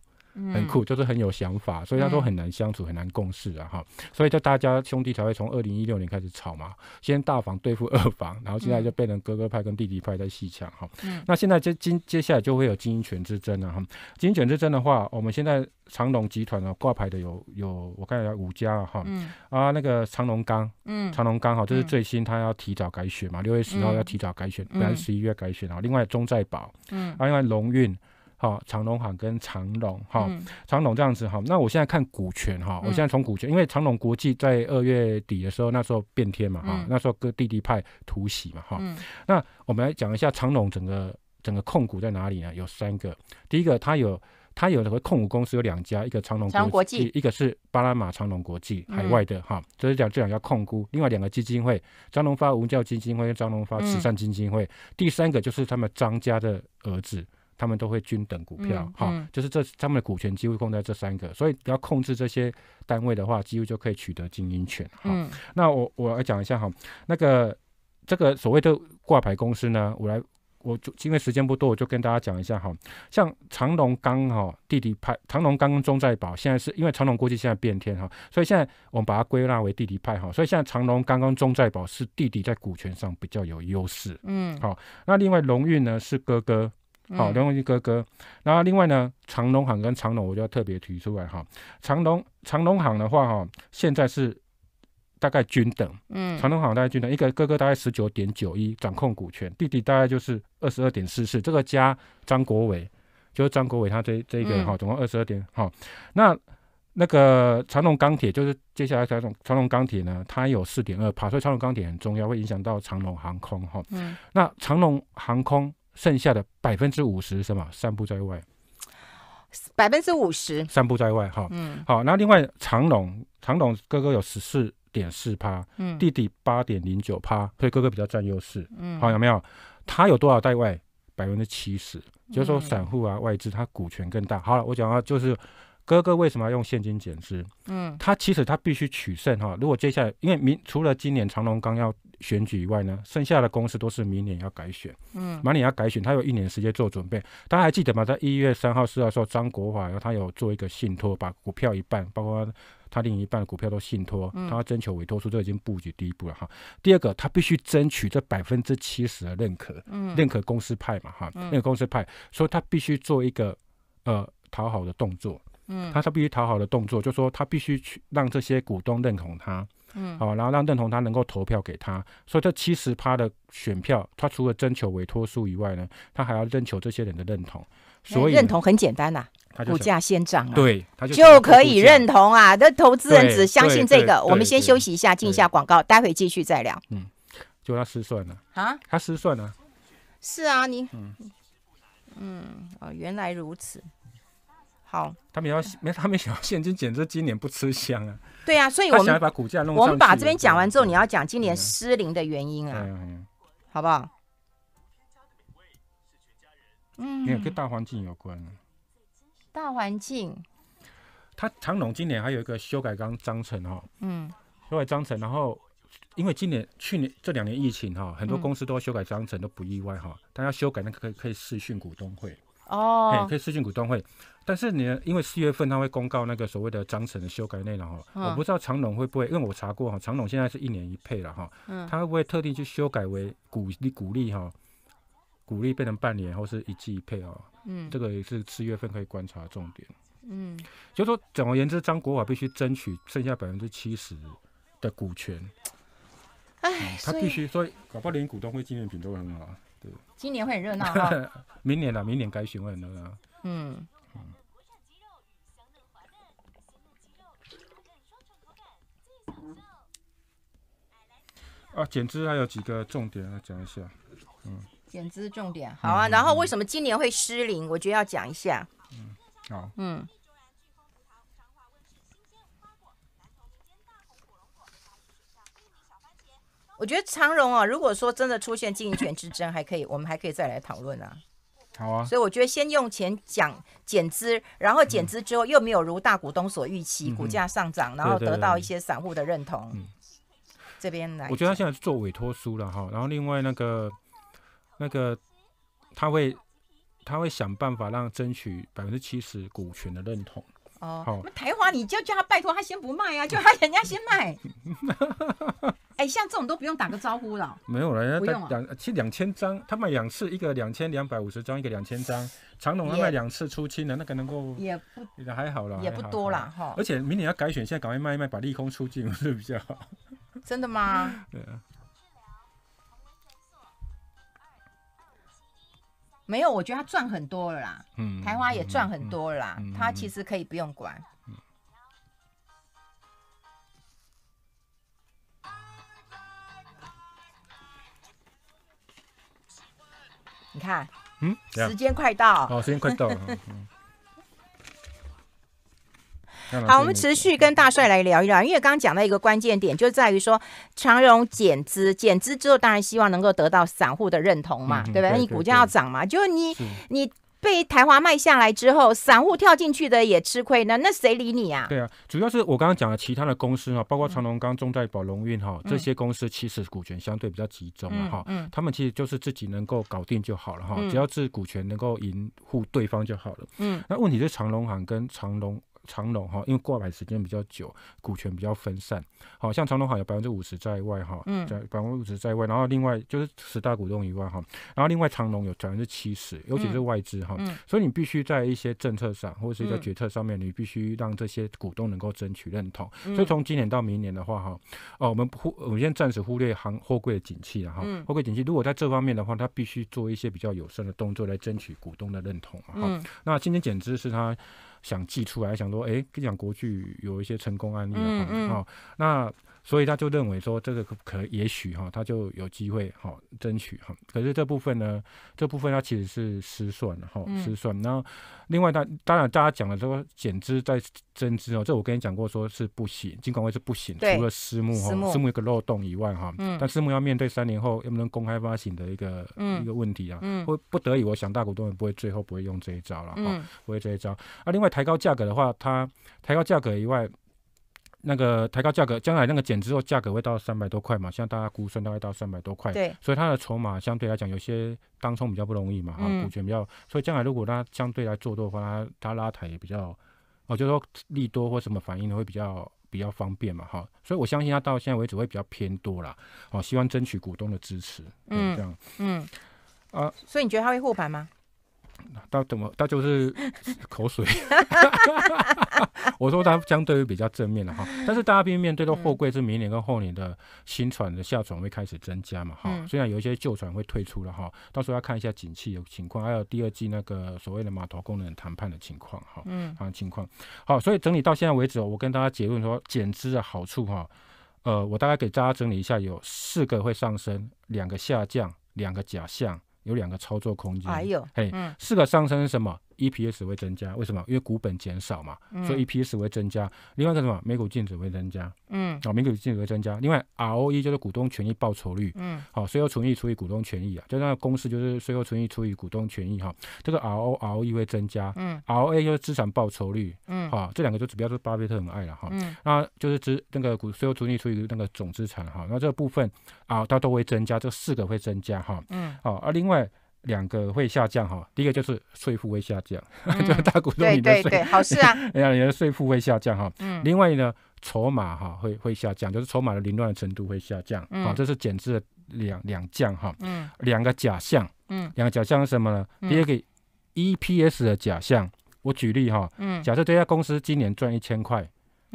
很酷，就是很有想法，所以他说很难相处，很难共事啊，哈，所以就大家兄弟才会从二零一六年开始吵嘛，先大房对付二房，然后现在就变成哥哥派跟弟弟派在细抢，哈，那现在接接接下来就会有经营权之争了，哈，经营权之争的话，我们现在长隆集团啊挂牌的有有，我看一下五家啊，哈，嗯，啊那个长隆刚，嗯，长隆刚好这是最新，他要提早改选嘛，六月十号要提早改选，不然十一月改选啊，另外中债宝，嗯，啊另外龙运。好，长隆行跟长隆，哈，长隆这样子，哈。那我现在看股权，哈，我现在从股权，因为长隆国际在二月底的时候，那时候变天嘛，哈，那时候各弟弟派突袭嘛，哈。那我们来讲一下长隆整个整个控股在哪里呢？有三个，第一个，它有它有这个控股公司有两家，一个长隆国际，一个是巴拿马长隆国际海外的，哈。就是讲这两家控股，另外两个基金会，张隆发文教基金会、张隆发慈善基金会，第三个就是他们张家的儿子。他们都会均等股票，哈，就是这他们的股权几乎控在这三个，所以要控制这些单位的话，几乎就可以取得经营权，哈。那我我来讲一下哈，那个这个所谓的挂牌公司呢，我来我就因为时间不多，我就跟大家讲一下哈。像长隆刚哈弟弟派，长隆刚刚中在保现在是因为长隆估计现在变天哈，所以现在我们把它归纳为弟弟派哈。所以现在长隆刚刚中在保是弟弟在股权上比较有优势，嗯，好。那另外荣誉呢是哥哥。好，梁永基哥哥。那另外呢，长龙行跟长龙，我就要特别提出来哈。长龙长龙行的话哈，现在是大概均等，嗯，长龙行大概均等，一个哥哥大概十九点九一掌控股权，弟弟大概就是二十二点四四。这个加张国伟，就是张国伟他这这个哈，总共二十二点哈。那那个长龙钢铁就是接下来长从长龙钢铁呢，它有四点二，所出长龙钢铁很重要，会影响到长龙航空哈。嗯，那长龙航空。剩下的百分之五十什么散布在外，百分之五十散布在外哈。嗯，好，那另外长隆，长隆哥哥有十四点四趴，嗯，弟弟八点零九趴，所以哥哥比较占优势。嗯，好，有没有？他有多少在外？百分之七十，就是说散户啊、外资，他股权更大。好了，我讲到就是哥哥为什么要用现金减资？嗯，他其实他必须取胜哈。如果接下来，因为明除了今年长隆刚要。选举以外呢，剩下的公司都是明年要改选。嗯，明年要改选，他有一年时间做准备。大家还记得吗？在一月三号、四号时候，张国华他有做一个信托，把股票一半，包括他另一半的股票都信托。他要征求委托书，都已经布局第一步了哈。第二个，他必须争取这百分之七十的认可。嗯，认可公司派嘛哈，认可公司派，所以他必须做一个呃讨好的动作。嗯，他他必须讨好的动作，就说他必须去让这些股东认同他。嗯，好，然后让认同他能够投票给他，所以这七十趴的选票，他除了征求委托书以外呢，他还要征求这些人的认同。所以认同很简单呐，股价先涨，对，就可以认同啊。那投资人只相信这个。我们先休息一下，进一下广告，待会继续再聊。嗯，就果他失算了啊，他失算了。是啊，你，嗯，嗯，哦，原来如此。他们要没？他们想要现金，简直今年不吃香啊！对啊，所以我们把股价弄我们把这边讲完之后，你要讲今年失灵的原因啊，好不好？嗯，因为跟大环境有关。大环境。他长隆今年还有一个修改刚章程哈，嗯，修改章程，然后因为今年、去年这两年疫情哈，很多公司都要修改章程，都不意外哈。但要修改，那个可以可以试讯股东会哦，可以试讯股东会。但是你因为四月份他会公告那个所谓的章程的修改内容哈，我不知道长龙会不会，因为我查过哈，长龙现在是一年一配了哈，他会不会特地去修改为鼓励鼓励哈，鼓励变成半年或是一季一配哦，嗯，这个也是四月份可以观察的重点。嗯，就说总而言之，张国华必须争取剩下百分之七十的股权，哎，他必须，所以搞不好连股东会纪念品都很好，对，今年会很热闹 明年了，明年该询问了，热嗯。啊，减资还有几个重点要讲一下，嗯，减资重点好啊，然后为什么今年会失灵，我觉得要讲一下，嗯，好，嗯。我觉得长荣啊，如果说真的出现经营权之争，还可以，我们还可以再来讨论啊。好啊。所以我觉得先用钱讲减资，然后减资之后又没有如大股东所预期，股价上涨，然后得到一些散户的认同。这边我觉得他现在是做委托书了哈，然后另外那个那个他会他会想办法让争取百分之七十股权的认同。哦，好，台华你就叫他拜托他先不卖啊，就他人家先卖。哎，像这种都不用打个招呼了。没有了，人家两，去两千张，他卖两次，一个两千两百五十张，一个两千张，长隆他卖两次出清的，那个能够也不也还好了，也不多了哈。而且明年要改选，现在赶快卖一卖，把利空出尽 是比较好。真的吗？对啊。没有，我觉得他赚很多了啦。嗯。台花也赚很多了啦。嗯。他其实可以不用管。嗯。你看。嗯。时间快到。哦，时间快到。了。好，我们持续跟大帅来聊一聊，因为刚刚讲到一个关键点，就在于说长荣减资，减资之后当然希望能够得到散户的认同嘛，对不对？你股价要涨嘛，就是你你被台华卖下来之后，散户跳进去的也吃亏呢，那谁理你啊？对啊，主要是我刚刚讲了其他的公司啊，包括长隆刚、中代宝龙运哈，这些公司其实股权相对比较集中哈、嗯，他们其实就是自己能够搞定就好了哈，只要是股权能够赢护对方就好了。嗯，那问题是长隆行跟长隆。长隆哈，因为挂牌时间比较久，股权比较分散，好像长隆好有百分之五十在外哈，嗯，在百分之五十在外，然后另外就是十大股东以外哈，然后另外长隆有百分之七十，尤其是外资哈，嗯，所以你必须在一些政策上或者是在决策上面，你必须让这些股东能够争取认同。所以从今年到明年的话哈，哦，我们忽我们现在暂时忽略行货柜的景气了哈，货柜景气，如果在这方面的话，他必须做一些比较有声的动作来争取股东的认同哈。那今天减资是他。想寄出来，想说，哎，跟你讲，国剧有一些成功案例啊，好，那。所以他就认为说这个可也许哈，他就有机会哈争取哈。可是这部分呢，这部分他其实是失算哈，失算。然后另外，他当然大家讲的说减资再增资哦，这我跟你讲过说是不行，尽管会是不行。除了私募哈，私募有个漏洞以外哈，嗯，但私募要面对三年后能不能公开发行的一个一个问题啊。嗯。不得已，我想大股东也不会最后不会用这一招了哈，不会这一招。啊，另外抬高价格的话，它抬高价格以外。那个抬高价格，将来那个减之后价格会到三百多块嘛？像大家估算大概到三百多块，对，所以它的筹码相对来讲有些当冲比较不容易嘛，哈，股权比较，所以将来如果它相对来做多的话，它它拉抬也比较，我就说利多或什么反应呢，会比较比较方便嘛，哈，所以我相信它到现在为止会比较偏多啦，好，希望争取股东的支持，嗯，这样，嗯，啊，所以你觉得它会护盘吗？他怎么？他就是口水。我说他相对于比较正面的哈，但是大家要面对的货柜是明年跟后年的新船的下船会开始增加嘛？哈，虽然有一些旧船会退出了哈，到时候要看一下景气有情况，还有第二季那个所谓的码头工人谈判的情况哈。嗯，啊情况。好，所以整理到现在为止，我跟大家结论说减资的好处哈，呃，我大概给大家整理一下，有四个会上升，两个下降，两个假象。有两个操作空间，哎呦，嘿，嗯，四个上升是什么？EPS 会增加，为什么？因为股本减少嘛，所以 EPS 会增加。另外一个什么？每股净值会增加，嗯，哦，每股净值会增加。另外 ROE 就是股东权益报酬率，嗯，好，税后纯益除以股东权益啊，就那个公式就是税后纯益除以股东权益哈，这个 RO ROE 会增加，嗯，ROA 就是资产报酬率，嗯，好，这两个就指标是巴菲特很爱了哈，嗯，那就是资那个股税后纯益除以那个总资产哈，那这个部分啊，它都会增加，这四个会增加哈，嗯，好，而另外。两个会下降哈，第一个就是税负会下降，就是大股东你的税负对对对，好事啊，哎呀你的税负会下降哈，嗯，另外呢筹码哈会会下降，就是筹码的凌乱程度会下降，啊，这是减资的两两降哈，嗯，两个假象，嗯，两个假象是什么呢？第一个，EPS 的假象，我举例哈，嗯，假设这家公司今年赚一千块。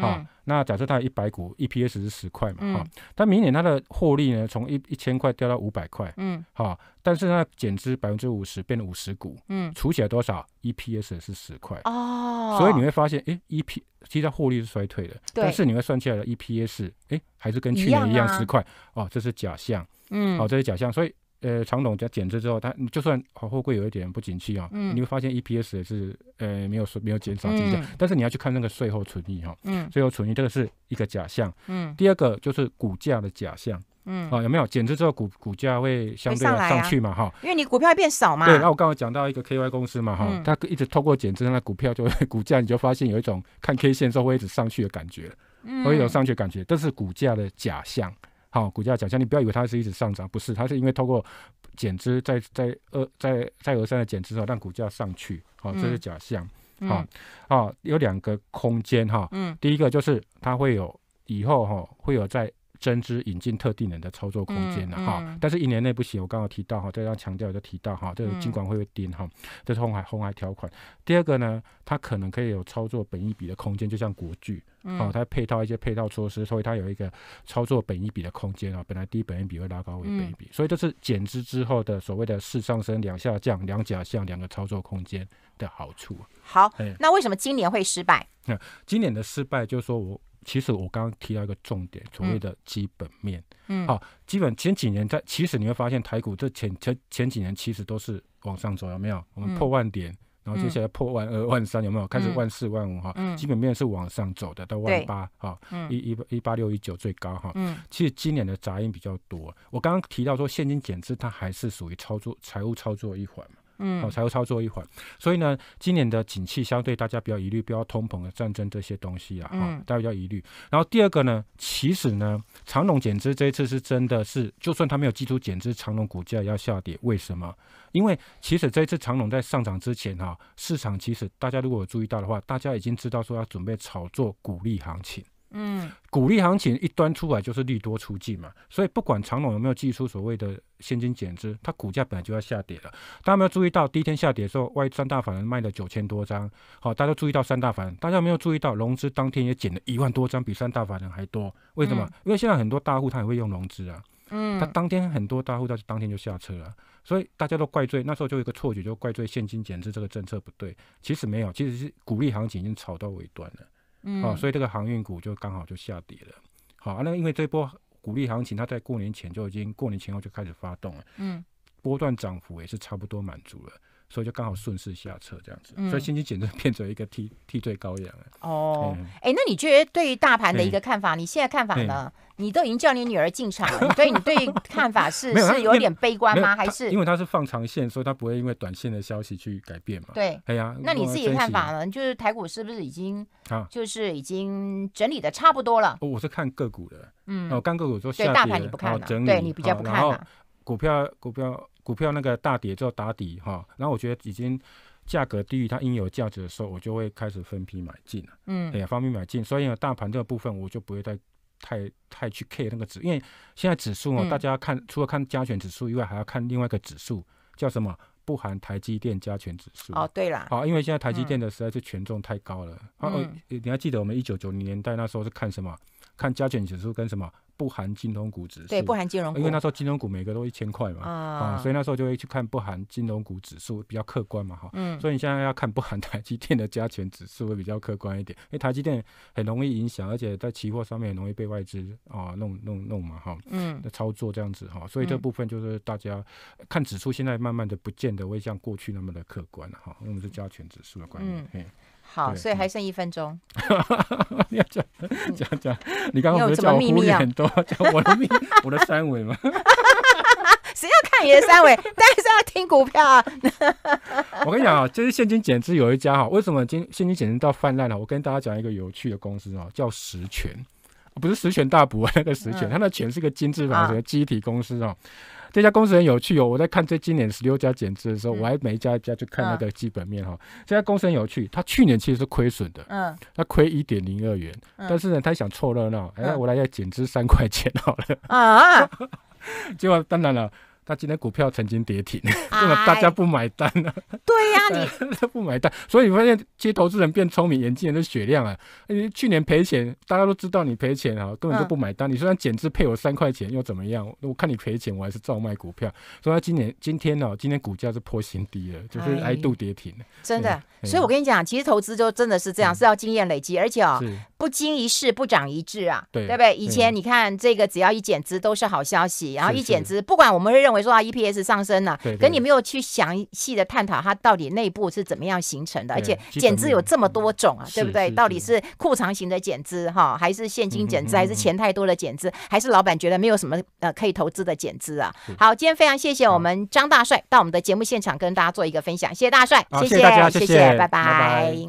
好，那假设它一百股，EPS 是十块嘛？哈，它明年它的获利呢，从一一千块掉到五百块，嗯，好，但是它减资百分之五十，变五十股，嗯，除起来多少？EPS 是十块哦，所以你会发现，哎，EPS 其实它获利是衰退的，对，但是你会算起来的 EPS，哎，还是跟去年一样十块，哦，这是假象，嗯，好，这是假象，所以。呃，长董在减资之后，它就算好货柜有一点不景气啊，你会发现 EPS 也是呃没有说没有减少迹象，但是你要去看那个税后存益哈，嗯，税后存益这个是一个假象，嗯，第二个就是股价的假象，嗯，啊有没有减资之后股股价会相对的上去嘛哈？因为你股票变少嘛。对，那我刚刚讲到一个 KY 公司嘛哈，它一直透过减资，那股票就会股价你就发现有一种看 K 线之后会一直上去的感觉，会有上去的感觉，这是股价的假象。好，股价假象，你不要以为它是一直上涨，不是，它是因为透过减资，在在呃，在在二三的减资后，让股价上去，好，这是假象，好，好有两个空间哈，第一个就是它会有以后哈会有在。针织引进特定人的操作空间了哈，但是一年内不行。我刚刚提到哈，这张强调就提到哈，这个尽管会被盯哈，这是红海红海条款。第二个呢，它可能可以有操作本一笔的空间，就像国剧哦，它配套一些配套措施，所以它有一个操作本一笔的空间啊。本来低本一笔会拉高为本一笔，所以这是减资之后的所谓的四上升两下降两假象两个操作空间的好处。好，那为什么今年会失败？那、今年的失败就是说我。其实我刚刚提到一个重点，所谓的基本面。嗯，好，基本前几年在，其实你会发现台股这前前前几年其实都是往上走，有没有？我们破万点，然后接下来破万二、万三，有没有？开始万四、万五哈，基本面是往上走的，到万八哈，一一一八六、一九最高哈。嗯，其实今年的杂音比较多。我刚刚提到说现金减资，它还是属于操作财务操作一环嘛。嗯，才会操作一环，所以呢，今年的景气相对大家比较疑虑，比较通膨、战争这些东西啊，哈，大家比较疑虑。然后第二个呢，其实呢，长龙减资这一次是真的是，就算它没有基础减资，长龙股价要下跌，为什么？因为其实这一次长龙在上涨之前哈，市场其实大家如果有注意到的话，大家已经知道说要准备炒作股利行情。嗯，鼓励行情一端出来就是利多出尽嘛，所以不管长隆有没有寄出所谓的现金减资，它股价本来就要下跌了。大家没有注意到第一天下跌的时候，万一三大法人卖了九千多张，好，大家注意到三大法人，大家没有注意到融资当天也减了一万多张，比三大法人还多。为什么？因为现在很多大户他也会用融资啊，嗯，他当天很多大户他当天就下车了，所以大家都怪罪那时候就有一个错觉，就怪罪现金减资这个政策不对。其实没有，其实是鼓励行情已经炒到尾端了。嗯，好，所以这个航运股就刚好就下跌了。好，啊，那因为这波鼓励行情，它在过年前就已经过年前后就开始发动了，嗯，波段涨幅也是差不多满足了。所以就刚好顺势下车这样子，所以现金减震变成一个替替罪羔羊哦，哎，那你觉得对于大盘的一个看法，你现在看法呢？你都已经叫你女儿进场，了，所以你对看法是是有点悲观吗？还是因为它是放长线，所以它不会因为短线的消息去改变嘛？对，哎呀，那你自己看法呢？就是台股是不是已经，就是已经整理的差不多了？我是看个股的，嗯，我看个股就对大盘你不看，对你比较不看，股票股票。股票那个大跌之后打底哈，然后我觉得已经价格低于它应有价值的时候，我就会开始分批买进。了，嗯，哎，分批买进，所以呢，大盘这个部分我就不会再太太去 K 那个指，因为现在指数哦，大家看除了看加权指数以外，还要看另外一个指数叫什么？不含台积电加权指数。哦，对啦。好，因为现在台积电的实在是权重太高了。嗯。哦，你还记得我们一九九零年代那时候是看什么？看加权指数跟什么？不含金融股指对，不含金融，因为那时候金融股每个都一千块嘛，啊，所以那时候就会去看不含金融股指数比较客观嘛，哈，嗯，所以你现在要看不含台积电的加权指数会比较客观一点，因为台积电很容易影响，而且在期货上面很容易被外资啊弄弄弄嘛，哈，嗯，的操作这样子哈，所以这部分就是大家看指数现在慢慢的不见得会像过去那么的客观了哈，因为是加权指数的观念，嗯。好，所以还剩一分钟。你要讲讲讲，你刚刚不是讲秘密很多，讲我的秘，我的三维吗？谁要看你的三维？但是要听股票啊！我跟你讲啊，就是现金减资有一家哈，为什么今现金减值到泛滥了？我跟大家讲一个有趣的公司啊，叫实权，不是十全大补那个实权，它的全是一个金智反的集体公司啊。这家公司很有趣哦！我在看这今年十六家减资的时候，我还每一家一家去看它的基本面哈。这家公司很有趣，它去年其实是亏损的，嗯，它亏一点零二元，但是呢，它想凑热闹，哎，我来要减资三块钱好了，啊，结果当然了。他今天股票曾经跌停，那么 大家不买单啊！对呀，你不买单，所以你发现，接投资人变聪明，眼镜人都雪亮啊。你去年赔钱，大家都知道你赔钱啊，根本就不买单。你虽然减资配我三块钱，又怎么样？我看你赔钱，我还是照卖股票。所以他今年今天呢，今天股价是破新低了，就是挨度跌停。真的，所以我跟你讲，其实投资就真的是这样，是要经验累积，而且啊，不经一事不长一智啊，对对不对？以前你看这个，只要一减资都是好消息，然后一减资，不管我们认。我说啊，EPS 上升了，可你没有去详细的探讨它到底内部是怎么样形成的，而且减资有这么多种啊，对不对？到底是库藏型的减资哈，还是现金减资，还是钱太多的减资，还是老板觉得没有什么呃可以投资的减资啊？好，今天非常谢谢我们张大帅到我们的节目现场跟大家做一个分享，谢谢大帅，谢谢大家，谢谢，拜拜。